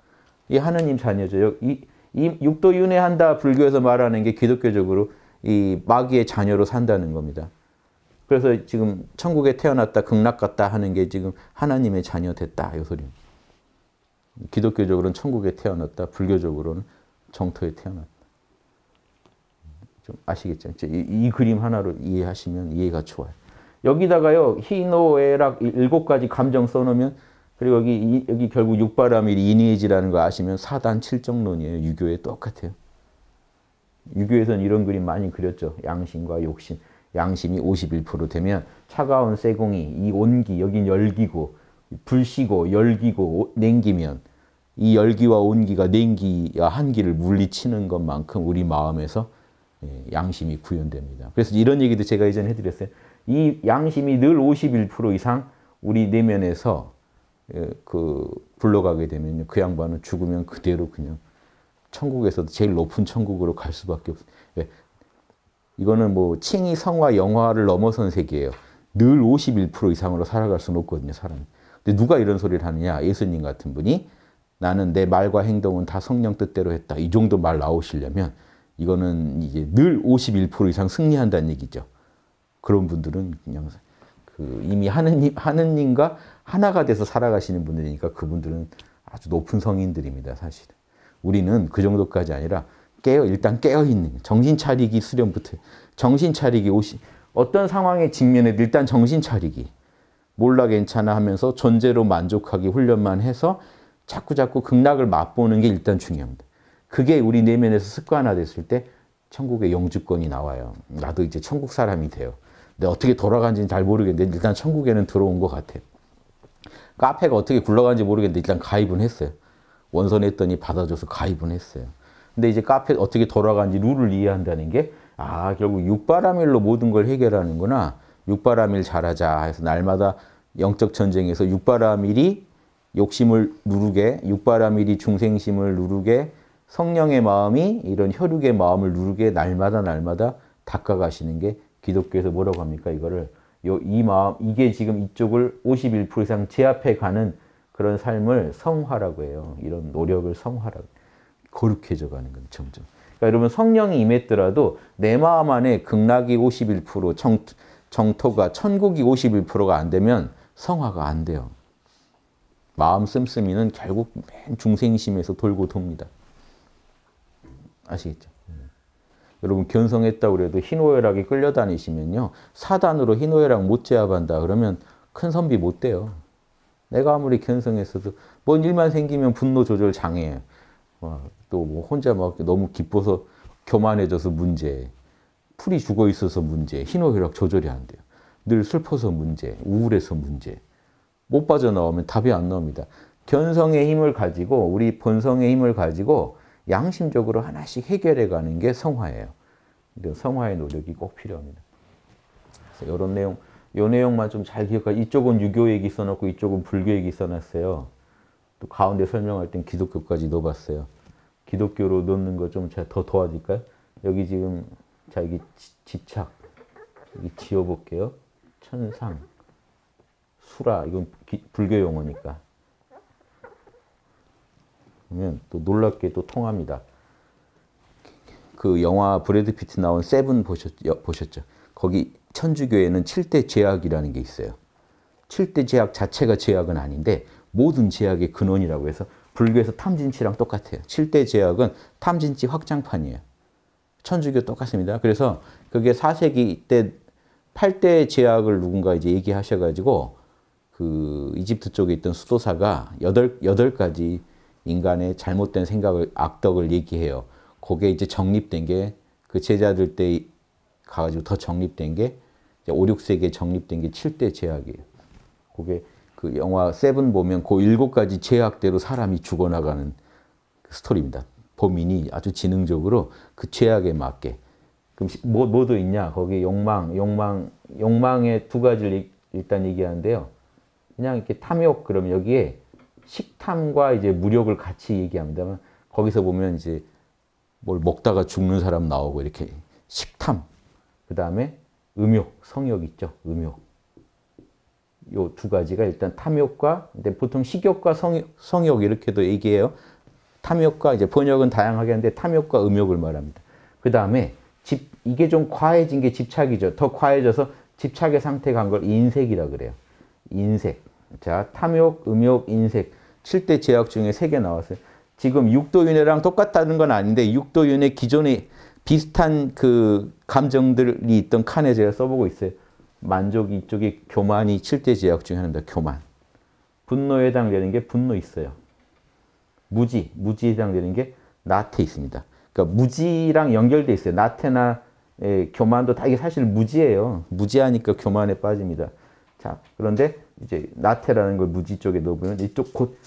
이 하느님 자녀죠. 이, 이 육도 윤회한다 불교에서 말하는 게 기독교적으로 이 마귀의 자녀로 산다는 겁니다. 그래서 지금 천국에 태어났다, 극락 같다 하는 게 지금 하나님의 자녀 됐다 이 소리입니다. 기독교적으로는 천국에 태어났다, 불교적으로는 정토에 태어났다. 좀 아시겠죠? 이, 이, 그림 하나로 이해하시면 이해가 좋아요. 여기다가요 희노애락 일곱 가지 감정 써놓으면 그리고 여기 여기 결국 육바람일 이니에지라는 거 아시면 사단 칠정론이에요. 유교에 똑같아요. 유교에서는 이런 그림 많이 그렸죠. 양심과 욕심. 양심이 51% 되면 차가운 쇠공이 이 온기 여긴 열기고 불씨고 열기고 냉기면 이 열기와 온기가 냉기와 한기를 물리치는 것만큼 우리 마음에서 예, 양심이 구현됩니다. 그래서 이런 얘기도 제가 예전에 해드렸어요. 이 양심이 늘 51% 이상 우리 내면에서 예, 그 굴러가게 되면 그 양반은 죽으면 그대로 그냥 천국에서도 제일 높은 천국으로 갈 수밖에 없어요. 예. 이거는 뭐 칭이 성화 영화를 넘어선 세계예요. 늘 51% 이상으로 살아갈 수는 없거든요, 사람. 근데 누가 이런 소리를 하느냐? 예수님 같은 분이 나는 내 말과 행동은 다 성령 뜻대로 했다. 이 정도 말 나오시려면 이거는 이게 늘51% 이상 승리한다는 얘기죠. 그런 분들은 그냥 그 이미 하느님, 하느님과 하나가 돼서 살아가시는 분들이니까 그분들은 아주 높은 성인들입니다, 사실. 우리는 그 정도까지 아니라 깨어, 일단 깨어있는, 정신 차리기 수련부터, 정신 차리기, 오시, 어떤 상황에 직면해 일단 정신 차리기. 몰라 괜찮아 하면서 존재로 만족하기 훈련만 해서 자꾸자꾸 극락을 맛보는 게 일단 중요합니다. 그게 우리 내면에서 습관화됐을 때 천국의 영주권이 나와요. 나도 이제 천국 사람이 돼요. 근데 어떻게 돌아간지는 잘 모르겠는데 일단 천국에는 들어온 것같아 카페가 어떻게 굴러가지 모르겠는데 일단 가입은 했어요. 원선했더니 받아줘서 가입은 했어요. 근데 이제 카페 어떻게 돌아가지 룰을 이해한다는 게 아, 결국 육바라밀로 모든 걸 해결하는구나. 육바라밀 잘하자 해서 날마다 영적 전쟁에서 육바라밀이 욕심을 누르게, 육바라밀이 중생심을 누르게, 성령의 마음이 이런 혈육의 마음을 누르게 날마다 날마다 닦아가시는 게 기독교에서 뭐라고 합니까? 이거를 요, 이 마음, 이게 지금 이쪽을 51% 이상 제압해 가는 그런 삶을 성화라고 해요. 이런 노력을 성화라고. 거룩해져 가는 건 점점. 그러니까 여러분 성령이 임했더라도 내 마음 안에 극락이 51%, 정, 정토가, 천국이 51%가 안 되면 성화가 안 돼요. 마음 씀씀이는 결국 맨 중생심에서 돌고 돕니다. 아시겠죠? 음. 여러분 견성했다 그래도 희노애락이 끌려다니시면요. 사단으로 희노애락 못 제압한다 그러면 큰 선비 못 돼요. 내가 아무리 견성했어도 뭔 일만 생기면 분노 조절 장애. 어, 또뭐 혼자 막 너무 기뻐서 교만해져서 문제. 풀이 죽어 있어서 문제. 희노애락 조절이 안 돼요. 늘 슬퍼서 문제. 우울해서 문제. 못 빠져나오면 답이 안 나옵니다. 견성의 힘을 가지고 우리 본성의 힘을 가지고 양심적으로 하나씩 해결해 가는 게 성화예요. 성화의 노력이 꼭 필요합니다. 그래서 이런 내용, 이 내용만 좀 잘 기억하 이쪽은 유교 얘기 써놓고 이쪽은 불교 얘기 써놨어요. 또 가운데 설명할 땐 기독교까지 넣어봤어요. 기독교로 넣는 거좀더도와드까요 여기 지금 자 여기 집착 여기 지어볼게요. 천상, 수라 이건 기, 불교 용어니까 보면 또 놀랍게 도 통합니다. 그 영화 브래드 피트 나온 세븐 보셨죠? 거기 천주교에는 7대 제약이라는 게 있어요. 7대 제약 자체가 제약은 아닌데 모든 제약의 근원이라고 해서 불교에서 탐진치랑 똑같아요. 7대 제약은 탐진치 확장판이에요. 천주교 똑같습니다. 그래서 그게 4세기 때 8대 제약을 누군가 이제 얘기하셔가지고 그 이집트 쪽에 있던 수도사가 8, 8가지 인간의 잘못된 생각을 악덕을 얘기해요. 그게 이제 정립된 게그 제자들 때 가가지고 더 정립된 게 5, 6세기에 정립된 게 7대 제약이에요. 그게 그 영화 세븐 보면 그일 가지 제약대로 사람이 죽어나가는 그 스토리입니다. 범인이 아주 지능적으로 그 제약에 맞게. 그럼 뭐, 뭐도 있냐? 거기 욕망, 욕망, 욕망의 두 가지를 일단 얘기하는데요. 그냥 이렇게 탐욕, 그럼 여기에 식탐과 이제 무력을 같이 얘기합니다만 거기서 보면 이제 뭘 먹다가 죽는 사람 나오고 이렇게 식탐 그 다음에 음욕 성욕 있죠 음욕 요 두 가지가 일단 탐욕과 근데 보통 식욕과 성욕, 성욕 이렇게도 얘기해요 탐욕과 이제 번역은 다양하게 하는데 탐욕과 음욕을 말합니다 그 다음에 집 이게 좀 과해진 게 집착이죠 더 과해져서 집착의 상태 간 걸 인색이라 그래요 인색 자 탐욕 음욕 인색 실대 제약 중에 세 개 나왔어요. 지금 육도윤회랑 똑같다는 건 아닌데 육도윤회 기존에 비슷한 그 감정들이 있던 칸에 제가 써보고 있어요. 만족이 이쪽에 교만이 7대 제약 중에 하나입니다. 교만. 분노에 해당되는 게 분노 있어요. 무지, 무지에 해당되는 게 나태 있습니다. 그러니까 무지랑 연결돼 있어요. 나태나 예, 교만도 다 이게 사실 무지예요. 무지하니까 교만에 빠집니다. 자, 그런데 이제 나태라는 걸 무지 쪽에 넣으면 이쪽 곧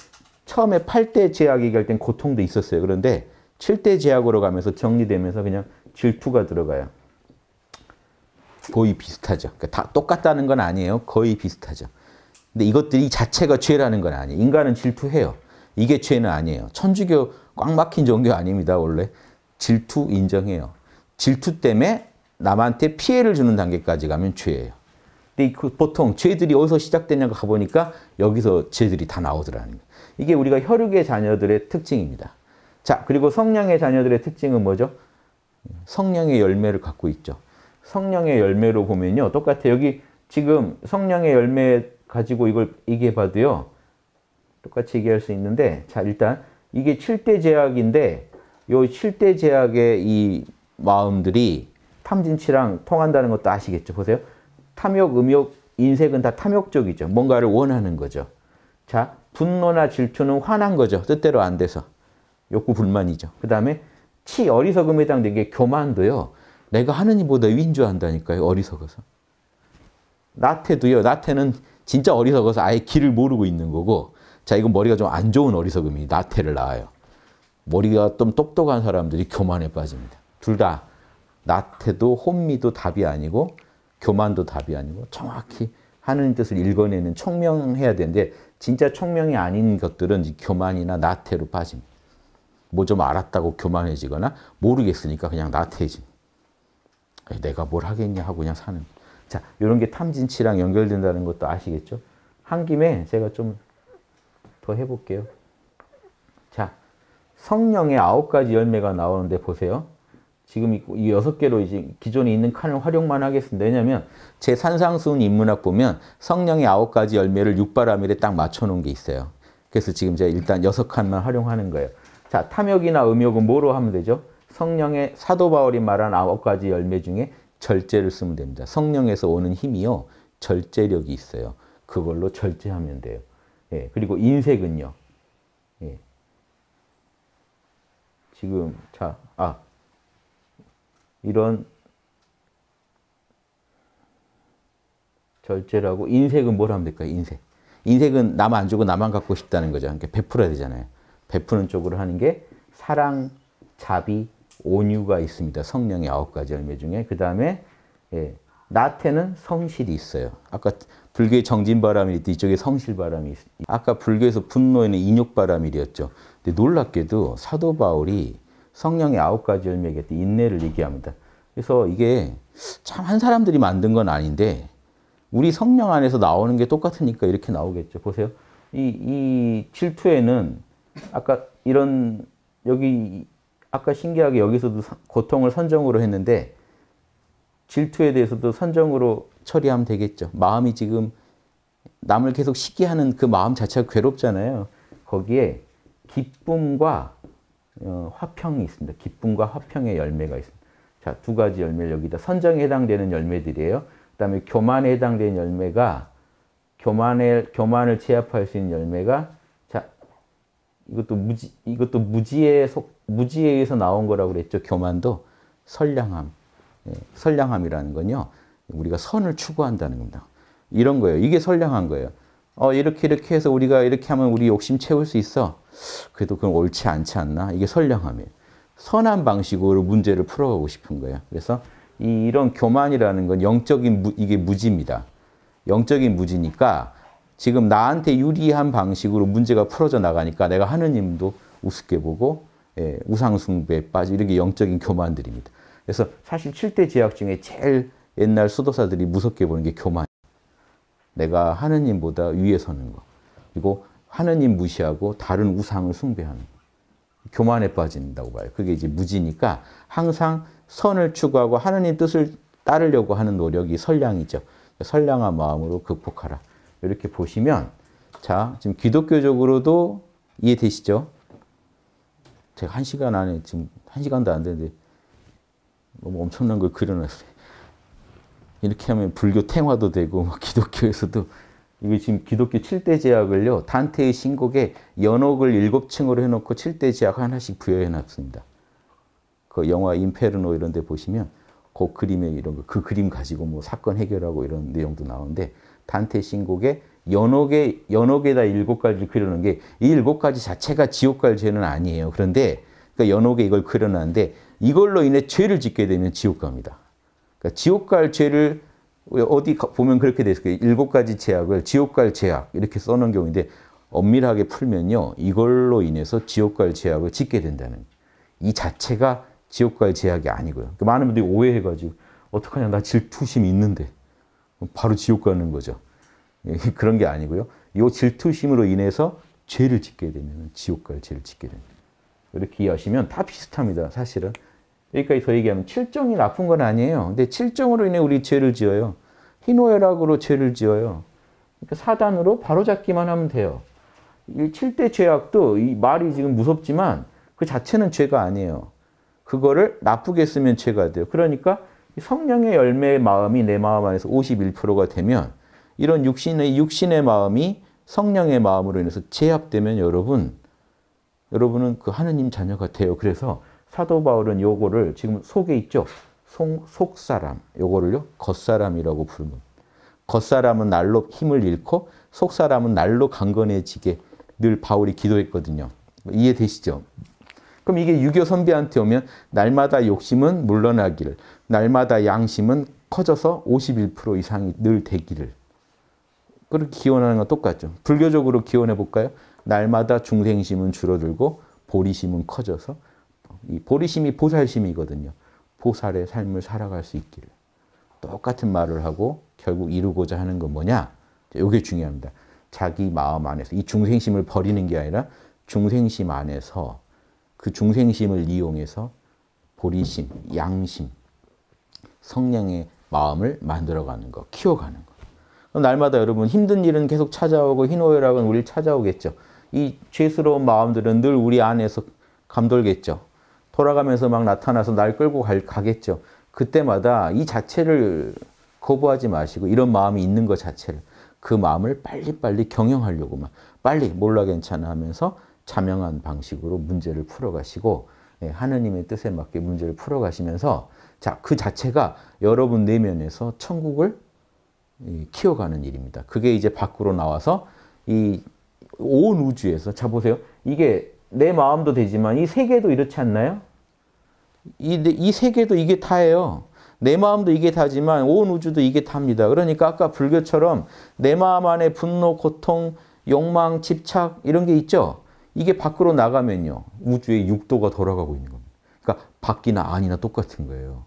처음에 8대 제약이 결된 고통도 있었어요. 그런데 7대 제약으로 가면서 정리되면서 그냥 질투가 들어가요. 거의 비슷하죠. 그러니까 다 똑같다는 건 아니에요. 거의 비슷하죠. 근데 이것들이 자체가 죄라는 건 아니에요. 인간은 질투해요. 이게 죄는 아니에요. 천주교 꽉 막힌 종교 아닙니다. 원래 질투 인정해요. 질투 때문에 남한테 피해를 주는 단계까지 가면 죄예요. 근데 그 보통 죄들이 어디서 시작되냐고 가보니까 여기서 죄들이 다 나오더라는 거예요. 이게 우리가 혈육의 자녀들의 특징입니다. 자, 그리고 성령의 자녀들의 특징은 뭐죠? 성령의 열매를 갖고 있죠. 성령의 열매로 보면요. 똑같아 여기 지금 성령의 열매 가지고 이걸 얘기해 봐도요. 똑같이 얘기할 수 있는데, 자, 일단 이게 7대 제약인데, 요 7대 제약의 이 마음들이 탐진치랑 통한다는 것도 아시겠죠? 보세요. 탐욕, 음욕, 인색은 다 탐욕적이죠. 뭔가를 원하는 거죠. 자, 분노나 질투는 화난 거죠. 뜻대로 안 돼서. 욕구 불만이죠. 그 다음에 치 어리석음에 해당된 게 교만도요. 내가 하느님보다 위인 줄 안다니까요. 어리석어서. 나태도요. 나태는 진짜 어리석어서 아예 길을 모르고 있는 거고 자 이건 머리가 좀 안 좋은 어리석음이 나태를 낳아요. 머리가 좀 똑똑한 사람들이 교만에 빠집니다. 둘 다 나태도 혼미도 답이 아니고 교만도 답이 아니고 정확히 하느님 뜻을 읽어내는 청명해야 되는데 진짜 총명이 아닌 것들은 교만이나 나태로 빠집니다. 뭐 좀 알았다고 교만해지거나 모르겠으니까 그냥 나태해집니다. 예, 내가 뭘 하겠냐 하고 그냥 사는 자, 이런 게 탐진치랑 연결된다는 것도 아시겠죠? 한 김에 제가 좀 더 해볼게요. 자, 성령의 아홉 가지 열매가 나오는데 보세요. 지금 이 여섯 개로 이제 기존에 있는 칸을 활용만 하겠습니다. 왜냐하면 제 산상수훈 인문학 보면 성령의 아홉 가지 열매를 육바라밀에 딱 맞춰놓은 게 있어요. 그래서 지금 제가 일단 여섯 칸만 활용하는 거예요. 자, 탐욕이나 음욕은 뭐로 하면 되죠? 성령의 사도 바울이 말한 아홉 가지 열매 중에 절제를 쓰면 됩니다. 성령에서 오는 힘이요. 절제력이 있어요. 그걸로 절제하면 돼요. 예, 그리고 인색은요. 예. 지금 자, 아, 이런 절제라고 인색은 뭘 하면 될까요? 인색. 인색은 나안 주고 나만 갖고 싶다는 거죠. 그러니까 베풀어야 되잖아요. 베푸는 쪽으로 하는 게 사랑, 자비, 온유가 있습니다. 성령의 아홉 가지 열매 중에. 그 다음에 예, 나태는 성실이 있어요. 아까 불교의 정진바람이 있 이쪽에 성실바람이 있 아까 불교에서 분노에는 인욕바람이었죠. 근데 놀랍게도 사도 바울이 성령의 아홉 가지 열매에 때 인내를 얘기합니다. 그래서 이게 참 한 사람들이 만든 건 아닌데 우리 성령 안에서 나오는 게 똑같으니까 이렇게 나오겠죠. 보세요. 이, 이 질투에는 아까 이런 여기 아까 신기하게 여기서도 고통을 선정으로 했는데 질투에 대해서도 선정으로 처리하면 되겠죠. 마음이 지금 남을 계속 시기하는 그 마음 자체가 괴롭잖아요. 거기에 기쁨과 어, 화평이 있습니다. 기쁨과 화평의 열매가 있습니다. 자, 두 가지 열매 여기다 선정에 해당되는 열매들이에요. 그다음에 교만에 해당되는 열매가 교만을 교만을 제압할 수 있는 열매가 자 이것도 무지 이것도 무지에 속 무지에 의해서 나온 거라고 그랬죠. 교만도 선량함 예, 선량함이라는 건요 우리가 선을 추구한다는 겁니다. 이런 거예요. 이게 선량한 거예요. 어, 이렇게 이렇게 해서 우리가 이렇게 하면 우리 욕심 채울 수 있어. 그래도 그건 옳지 않지 않나? 이게 선량함이에요. 선한 방식으로 문제를 풀어가고 싶은 거예요. 그래서 이, 이런 교만이라는 건 영적인 무, 이게 무지입니다. 영적인 무지니까 지금 나한테 유리한 방식으로 문제가 풀어져 나가니까 내가 하느님도 우습게 보고 예, 우상숭배에 빠지 이런 게 영적인 교만들입니다. 그래서 사실 7대 제약 중에 제일 옛날 수도사들이 무섭게 보는 게 교만. 내가 하느님보다 위에 서는 거. 그리고 하느님 무시하고 다른 우상을 숭배하는 거. 교만에 빠진다고 봐요. 그게 이제 무지니까 항상 선을 추구하고 하느님 뜻을 따르려고 하는 노력이 선량이죠. 선량한 마음으로 극복하라. 이렇게 보시면 자, 지금 기독교적으로도 이해되시죠? 제가 한 시간 안에 지금 한 시간도 안 되는데 너무 엄청난 걸 그려놨어요. 이렇게 하면 불교 탱화도 되고 기독교에서도 이거 지금 기독교 7대 제약을요. 단테의 신곡에 연옥을 7층으로 해놓고 7대 제약 하나씩 부여해놨습니다. 그 영화 임페르노 이런 데 보시면 그 그림에 이런 거, 그 그림 가지고 뭐 사건 해결하고 이런 내용도 나오는데 단테 신곡에 연옥에, 연옥에다 일곱 가지를 그려놓은 게이 일곱 가지 자체가 지옥갈 죄는 아니에요. 그런데 그러니까 연옥에 이걸 그려놨는데 이걸로 인해 죄를 짓게 되면 지옥 갑니다. 그러니까 지옥 갈 죄를 어디 보면 그렇게 돼 있어요. 그 일곱 가지 죄악을 지옥 갈 죄악 이렇게 써놓은 경우인데 엄밀하게 풀면요. 이걸로 인해서 지옥 갈 죄악을 짓게 된다는 이 자체가 지옥 갈 죄악이 아니고요. 그러니까 많은 분들이 오해해가지고 어떡하냐 나질투심 있는데 바로 지옥 가는 거죠. 예, 그런 게 아니고요. 이 질투심으로 인해서 죄를 짓게 되면 지옥 갈 죄를 짓게 됩니다. 이렇게 이해하시면 다 비슷합니다. 사실은. 여기까지 더 얘기하면 7정이 나쁜 건 아니에요. 근데 7정으로 인해 우리 죄를 지어요. 희노애락으로 죄를 지어요. 그러니까 사단으로 바로잡기만 하면 돼요. 이대 죄악도 이 말이 지금 무섭지만 그 자체는 죄가 아니에요. 그거를 나쁘게 쓰면 죄가 돼요. 그러니까 성령의 열매의 마음이 내 마음 안에서 51%가 되면 이런 육신의 육신의 마음이 성령의 마음으로 인해서 제압되면 여러분 여러분은 그 하느님 자녀가 돼요. 그래서 사도 바울은 요거를 지금 속에 있죠. 속, 속사람, 요거를요. 겉사람이라고 부르는. 겉사람은 날로 힘을 잃고 속사람은 날로 강건해지게 늘 바울이 기도했거든요. 이해되시죠? 그럼 이게 유교 선배한테 오면 날마다 욕심은 물러나기를, 날마다 양심은 커져서 51% 이상이 늘 되기를. 그렇게 기원하는 건 똑같죠. 불교적으로 기원해 볼까요? 날마다 중생심은 줄어들고 보리심은 커져서 이 보리심이 보살심이거든요. 보살의 삶을 살아갈 수 있기를. 똑같은 말을 하고 결국 이루고자 하는 건 뭐냐? 이게 중요합니다. 자기 마음 안에서 이 중생심을 버리는 게 아니라 중생심 안에서 그 중생심을 이용해서 보리심, 양심, 성량의 마음을 만들어가는 거, 키워가는 거. 그럼 날마다 여러분 힘든 일은 계속 찾아오고 희노애락은 우리 찾아오겠죠. 이 죄스러운 마음들은 늘 우리 안에서 감돌겠죠. 돌아가면서 막 나타나서 날 끌고 갈, 가겠죠. 그때마다 이 자체를 거부하지 마시고 이런 마음이 있는 것 자체를 그 마음을 빨리빨리 경영하려고만 빨리 몰라 괜찮아 하면서 자명한 방식으로 문제를 풀어가시고 예, 하느님의 뜻에 맞게 문제를 풀어가시면서 자그 자체가 여러분 내면에서 천국을 키워가는 일입니다. 그게 이제 밖으로 나와서 이 온 우주에서 자 보세요. 이게 내 마음도 되지만 이 세계도 이렇지 않나요? 이, 네, 이 세계도 이게 다예요. 내 마음도 이게 다지만 온 우주도 이게 답니다. 그러니까 아까 불교처럼 내 마음 안에 분노, 고통, 욕망, 집착 이런 게 있죠. 이게 밖으로 나가면요. 우주의 육도가 돌아가고 있는 겁니다. 그러니까 밖이나 안이나 똑같은 거예요.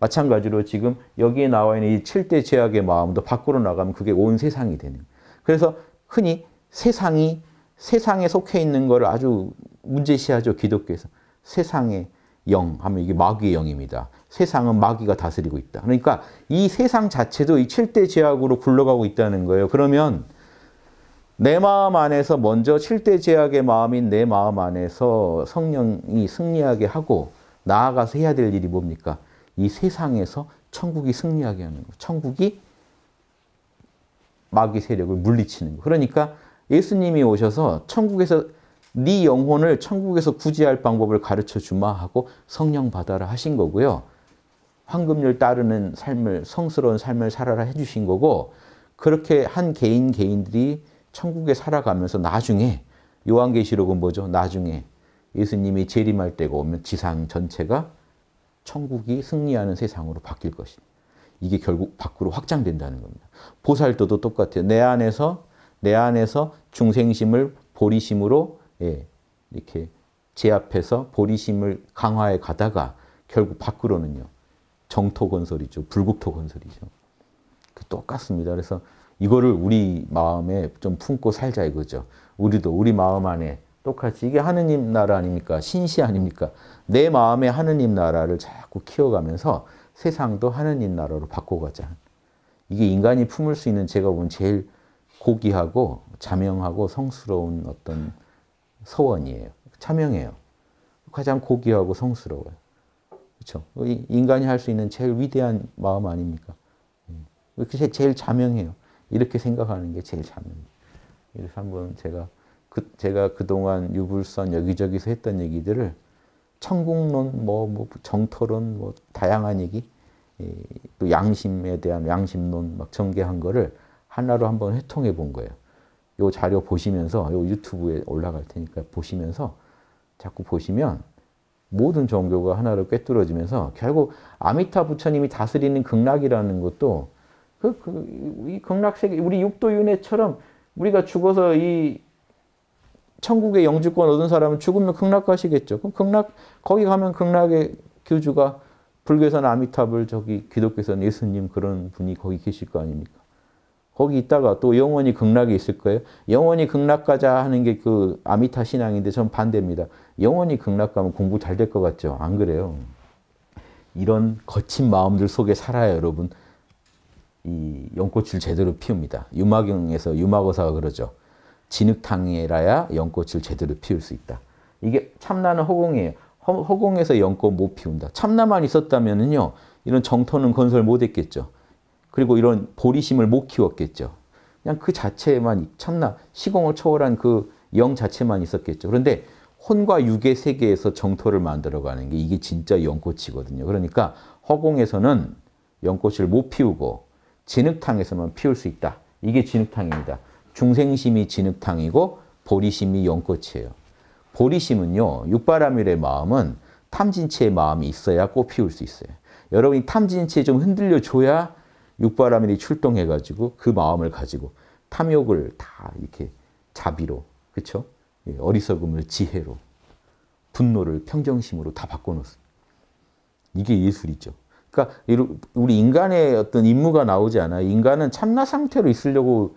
마찬가지로 지금 여기에 나와 있는 이 7대 제약의 마음도 밖으로 나가면 그게 온 세상이 되는 거예요. 그래서 흔히 세상이 세상에 속해 있는 걸 아주 문제시하죠. 기독교에서. 세상의 영 하면 이게 마귀의 영입니다. 세상은 마귀가 다스리고 있다. 그러니까 이 세상 자체도 이 7대 제약으로 굴러가고 있다는 거예요. 그러면 내 마음 안에서 먼저 7대 제약의 마음인 내 마음 안에서 성령이 승리하게 하고 나아가서 해야 될 일이 뭡니까? 이 세상에서 천국이 승리하게 하는 거. 천국이 마귀 세력을 물리치는 거. 그러니까 예수님이 오셔서 천국에서 네 영혼을 천국에서 구제할 방법을 가르쳐 주마 하고 성령 받아라 하신 거고요. 황금률 따르는 삶을 성스러운 삶을 살아라 해주신 거고 그렇게 한 개인 개인들이 천국에 살아가면서 나중에 요한계시록은 뭐죠? 나중에 예수님이 재림할 때가 오면 지상 전체가 천국이 승리하는 세상으로 바뀔 것입니다. 이게 결국 밖으로 확장된다는 겁니다. 보살도도 똑같아요. 내 안에서 내 안에서 중생심을 보리심으로 예, 이렇게 제압해서 보리심을 강화해 가다가 결국 밖으로는요. 정토 건설이죠. 불국토 건설이죠. 그 똑같습니다. 그래서 이거를 우리 마음에 좀 품고 살자 이거죠. 우리도 우리 마음 안에 똑같이 이게 하느님 나라 아닙니까? 신시 아닙니까? 내 마음에 하느님 나라를 자꾸 키워가면서 세상도 하느님 나라로 바꿔가자. 이게 인간이 품을 수 있는 제가 본 제일 고귀하고 자명하고 성스러운 어떤 서원이에요. 자명해요. 가장 고귀하고 성스러워요. 그렇죠? 인간이 할 수 있는 제일 위대한 마음 아닙니까? 음. 그게 제일 자명해요. 이렇게 생각하는 게 제일 자명해요. 그래서 한번 제가 그 제가 그동안 유불선 여기저기서 했던 얘기들을 천국론, 뭐, 뭐 정토론, 뭐 다양한 얘기, 또 양심에 대한 양심론 막 전개한 거를 하나로 한번 회통해 본 거예요. 요 자료 보시면서 요 유튜브에 올라갈 테니까 보시면서 자꾸 보시면 모든 종교가 하나로 꿰뚫어지면서 결국 아미타 부처님이 다스리는 극락이라는 것도 그, 그, 이 극락세계 우리 육도윤회처럼 우리가 죽어서 이 천국의 영주권 얻은 사람은 죽으면 극락 가시겠죠. 그럼 극락 거기 가면 극락의 교주가 불교에서는 아미타불 저기 기독교에서는 예수님 그런 분이 거기 계실 거 아닙니까? 거기 있다가 또 영원히 극락에 있을 거예요. 영원히 극락 가자 하는 게 그 아미타 신앙인데 전 반대입니다. 영원히 극락 가면 공부 잘 될 것 같죠? 안 그래요? 이런 거친 마음들 속에 살아요, 여러분. 이 연꽃을 제대로 피웁니다. 유마경에서 유마거사가 그러죠. 진흙탕이라야 연꽃을 제대로 피울 수 있다. 이게 참나는 허공이에요. 허, 공에서 연꽃 못 피운다. 참나만 있었다면요 이런 정토는 건설 못 했겠죠. 그리고 이런 보리심을 못 키웠겠죠. 그냥 그 자체에만 참나 시공을 초월한 그 영 자체만 있었겠죠. 그런데 혼과 육의 세계에서 정토를 만들어가는 게 이게 진짜 연꽃이거든요. 그러니까 허공에서는 연꽃을 못 피우고 진흙탕에서만 피울 수 있다. 이게 진흙탕입니다. 중생심이 진흙탕이고 보리심이 연꽃이에요. 보리심은요. 육바라밀의 마음은 탐진치의 마음이 있어야 꽃 피울 수 있어요. 여러분이 탐진치에 좀 흔들려 줘야 육바라밀이 출동해가지고 그 마음을 가지고 탐욕을 다 이렇게 자비로, 그쵸? 예, 어리석음을 지혜로, 분노를 평정심으로 다 바꿔놓습니다. 이게 예술이죠. 그러니까 우리 인간의 어떤 임무가 나오지 않아요. 인간은 참나 상태로 있으려고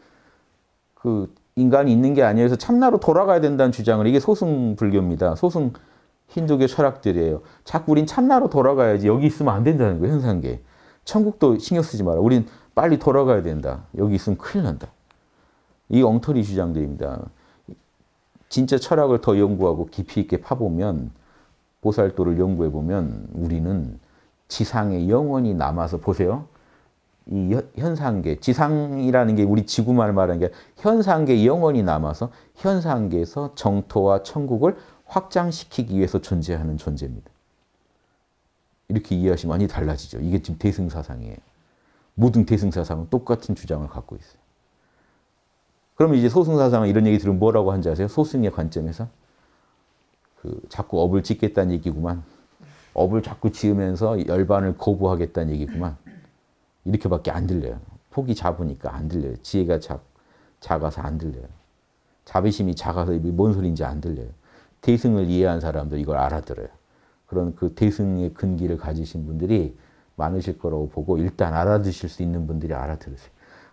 그 인간이 있는 게 아니어서 참나로 돌아가야 된다는 주장을 이게 소승 불교입니다. 소승 힌두교 철학들이에요. 자꾸 우린 참나로 돌아가야지 여기 있으면 안 된다는 거예요, 현상계. 천국도 신경 쓰지 마라. 우린 빨리 돌아가야 된다. 여기 있으면 큰일 난다. 이 엉터리 주장들입니다. 진짜 철학을 더 연구하고 깊이 있게 파보면 보살도를 연구해 보면 우리는 지상에 영원히 남아서 보세요. 이 현상계, 지상이라는 게 우리 지구만 말하는 게 현상계 영원히 남아서 현상계에서 정토와 천국을 확장시키기 위해서 존재하는 존재입니다. 이렇게 이해하시면 많이 달라지죠. 이게 지금 대승사상이에요. 모든 대승사상은 똑같은 주장을 갖고 있어요. 그러면 이제 소승사상은 이런 얘기 들으면 뭐라고 하는지 아세요? 소승의 관점에서 그 자꾸 업을 짓겠다는 얘기구만. 업을 자꾸 지으면서 열반을 거부하겠다는 얘기구만. 이렇게밖에 안 들려요. 폭이 작으니까 안 들려요. 지혜가 작, 작아서 안 들려요. 자비심이 작아서 뭔 소리인지 안 들려요. 대승을 이해한 사람도 이걸 알아들어요. 그런 그 대승의 근기를 가지신 분들이 많으실 거라고 보고 일단 알아두실 수 있는 분들이 알아들으세요.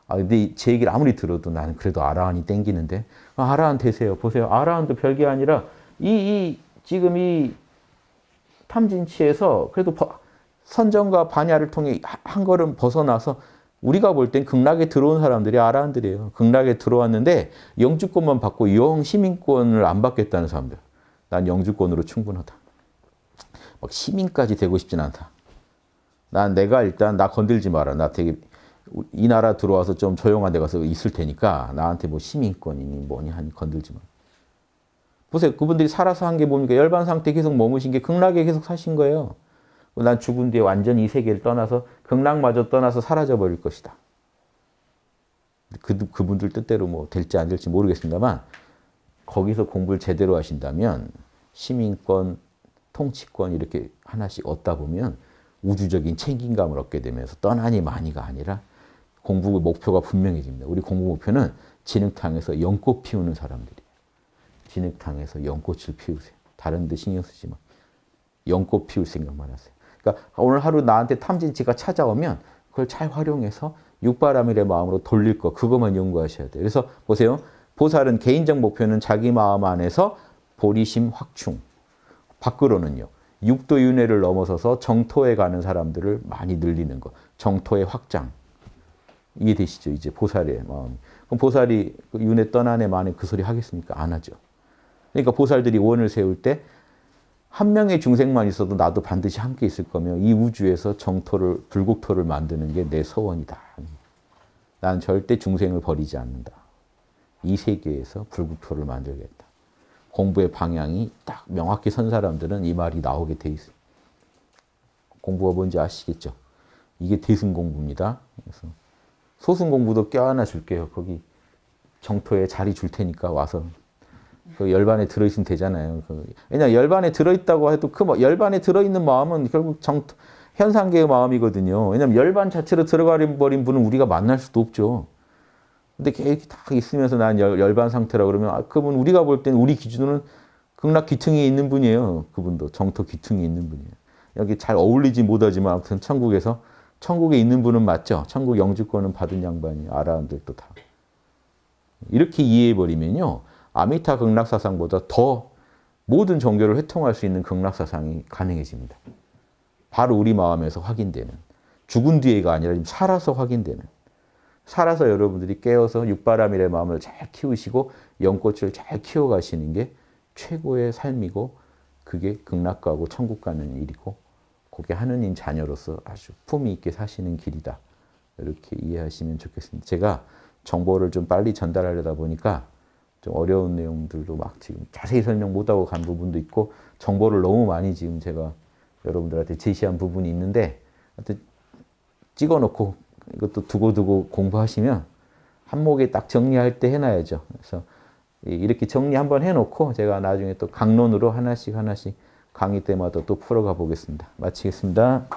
아, 근데 제 얘기를 아무리 들어도 나는 그래도 아라한이 땡기는데 아, 라한 되세요. 보세요. 아라한도 별게 아니라 이, 이 지금 이 탐진치에서 그래도 선정과 반야를 통해 한 걸음 벗어나서 우리가 볼 땐 극락에 들어온 사람들이 아라한들이에요. 극락에 들어왔는데 영주권만 받고 영 시민권을 안 받겠다는 사람들. 난 영주권으로 충분하다. 막 시민까지 되고 싶진 않다. 난 내가 일단 나 건들지 마라. 나 되게 이 나라 들어와서 좀 조용한 데 가서 있을 테니까 나한테 뭐 시민권이니 뭐니 하니 건들지 마. 보세요. 그분들이 살아서 한 게 뭡니까? 열반 상태 계속 머무신 게 극락에 계속 사신 거예요. 난 죽은 뒤에 완전이 세계를 떠나서 극락마저 떠나서 사라져 버릴 것이다. 그, 그분들 뜻대로 뭐 될지 안 될지 모르겠습니다만 거기서 공부를 제대로 하신다면 시민권, 통치권 이렇게 하나씩 얻다 보면 우주적인 책임감을 얻게 되면서 떠나니 많이가 아니라 공부 의 목표가 분명해집니다. 우리 공부 목표는 진흙탕에서 연꽃 피우는 사람들이에요. 진흙탕에서 연꽃을 피우세요. 다른 데 신경 쓰지 마. 연꽃 피울 생각만 하세요. 그러니까 오늘 하루 나한테 탐진치가 찾아오면 그걸 잘 활용해서 육바라밀의 마음으로 돌릴 거 그것만 연구하셔야 돼요. 그래서 보세요. 보살은 개인적 목표는 자기 마음 안에서 보리심 확충. 밖으로는요. 육도윤회를 넘어서서 정토에 가는 사람들을 많이 늘리는 것. 정토의 확장. 이해되시죠? 이제 보살의 마음. 그럼 보살이 그 윤회 떠난 애 만에 그 소리 하겠습니까? 안 하죠. 그러니까 보살들이 원을 세울 때 한 명의 중생만 있어도 나도 반드시 함께 있을 거며 이 우주에서 정토를, 불국토를 만드는 게 내 소원이다. 난 절대 중생을 버리지 않는다. 이 세계에서 불국토를 만들겠다. 공부의 방향이 딱 명확히 선 사람들은 이 말이 나오게 돼 있어요. 공부가 뭔지 아시겠죠? 이게 대승 공부입니다. 그래서 소승 공부도 껴안아 줄게요. 거기 정토에 자리 줄 테니까 와서 그 열반에 들어있으면 되잖아요. 그 왜냐 열반에 들어있다고 해도 그 뭐 열반에 들어있는 마음은 결국 정 현상계의 마음이거든요. 왜냐면 열반 자체로 들어가 버린 분은 우리가 만날 수도 없죠. 근데 계획이 딱 있으면서 난 열, 열반 상태라 그러면 아, 그분 우리가 볼 때는 우리 기준으로는 극락 기층에 있는 분이에요. 그분도 정토 기층에 있는 분이에요. 여기 잘 어울리지 못하지만 아무튼 천국에서 천국에 있는 분은 맞죠. 천국 영주권은 받은 양반이 아라한들도 다. 이렇게 이해해버리면요. 아미타 극락 사상보다 더 모든 종교를 회통할 수 있는 극락 사상이 가능해집니다. 바로 우리 마음에서 확인되는. 죽은 뒤에가 아니라 지금 살아서 확인되는. 살아서 여러분들이 깨어서 육바람일의 마음을 잘 키우시고 연꽃을 잘 키워가시는 게 최고의 삶이고 그게 극락 가고 천국 가는 일이고 그게 하느님 자녀로서 아주 품위 있게 사시는 길이다. 이렇게 이해하시면 좋겠습니다. 제가 정보를 좀 빨리 전달하려다 보니까 좀 어려운 내용들도 막 지금 자세히 설명 못하고 간 부분도 있고 정보를 너무 많이 지금 제가 여러분들한테 제시한 부분이 있는데 하여튼 찍어놓고 이것도 두고두고 공부하시면 한목에 딱 정리할 때 해놔야죠. 그래서 이렇게 정리 한번 해놓고 제가 나중에 또 강론으로 하나씩 하나씩 강의 때마다 또 풀어가 보겠습니다. 마치겠습니다.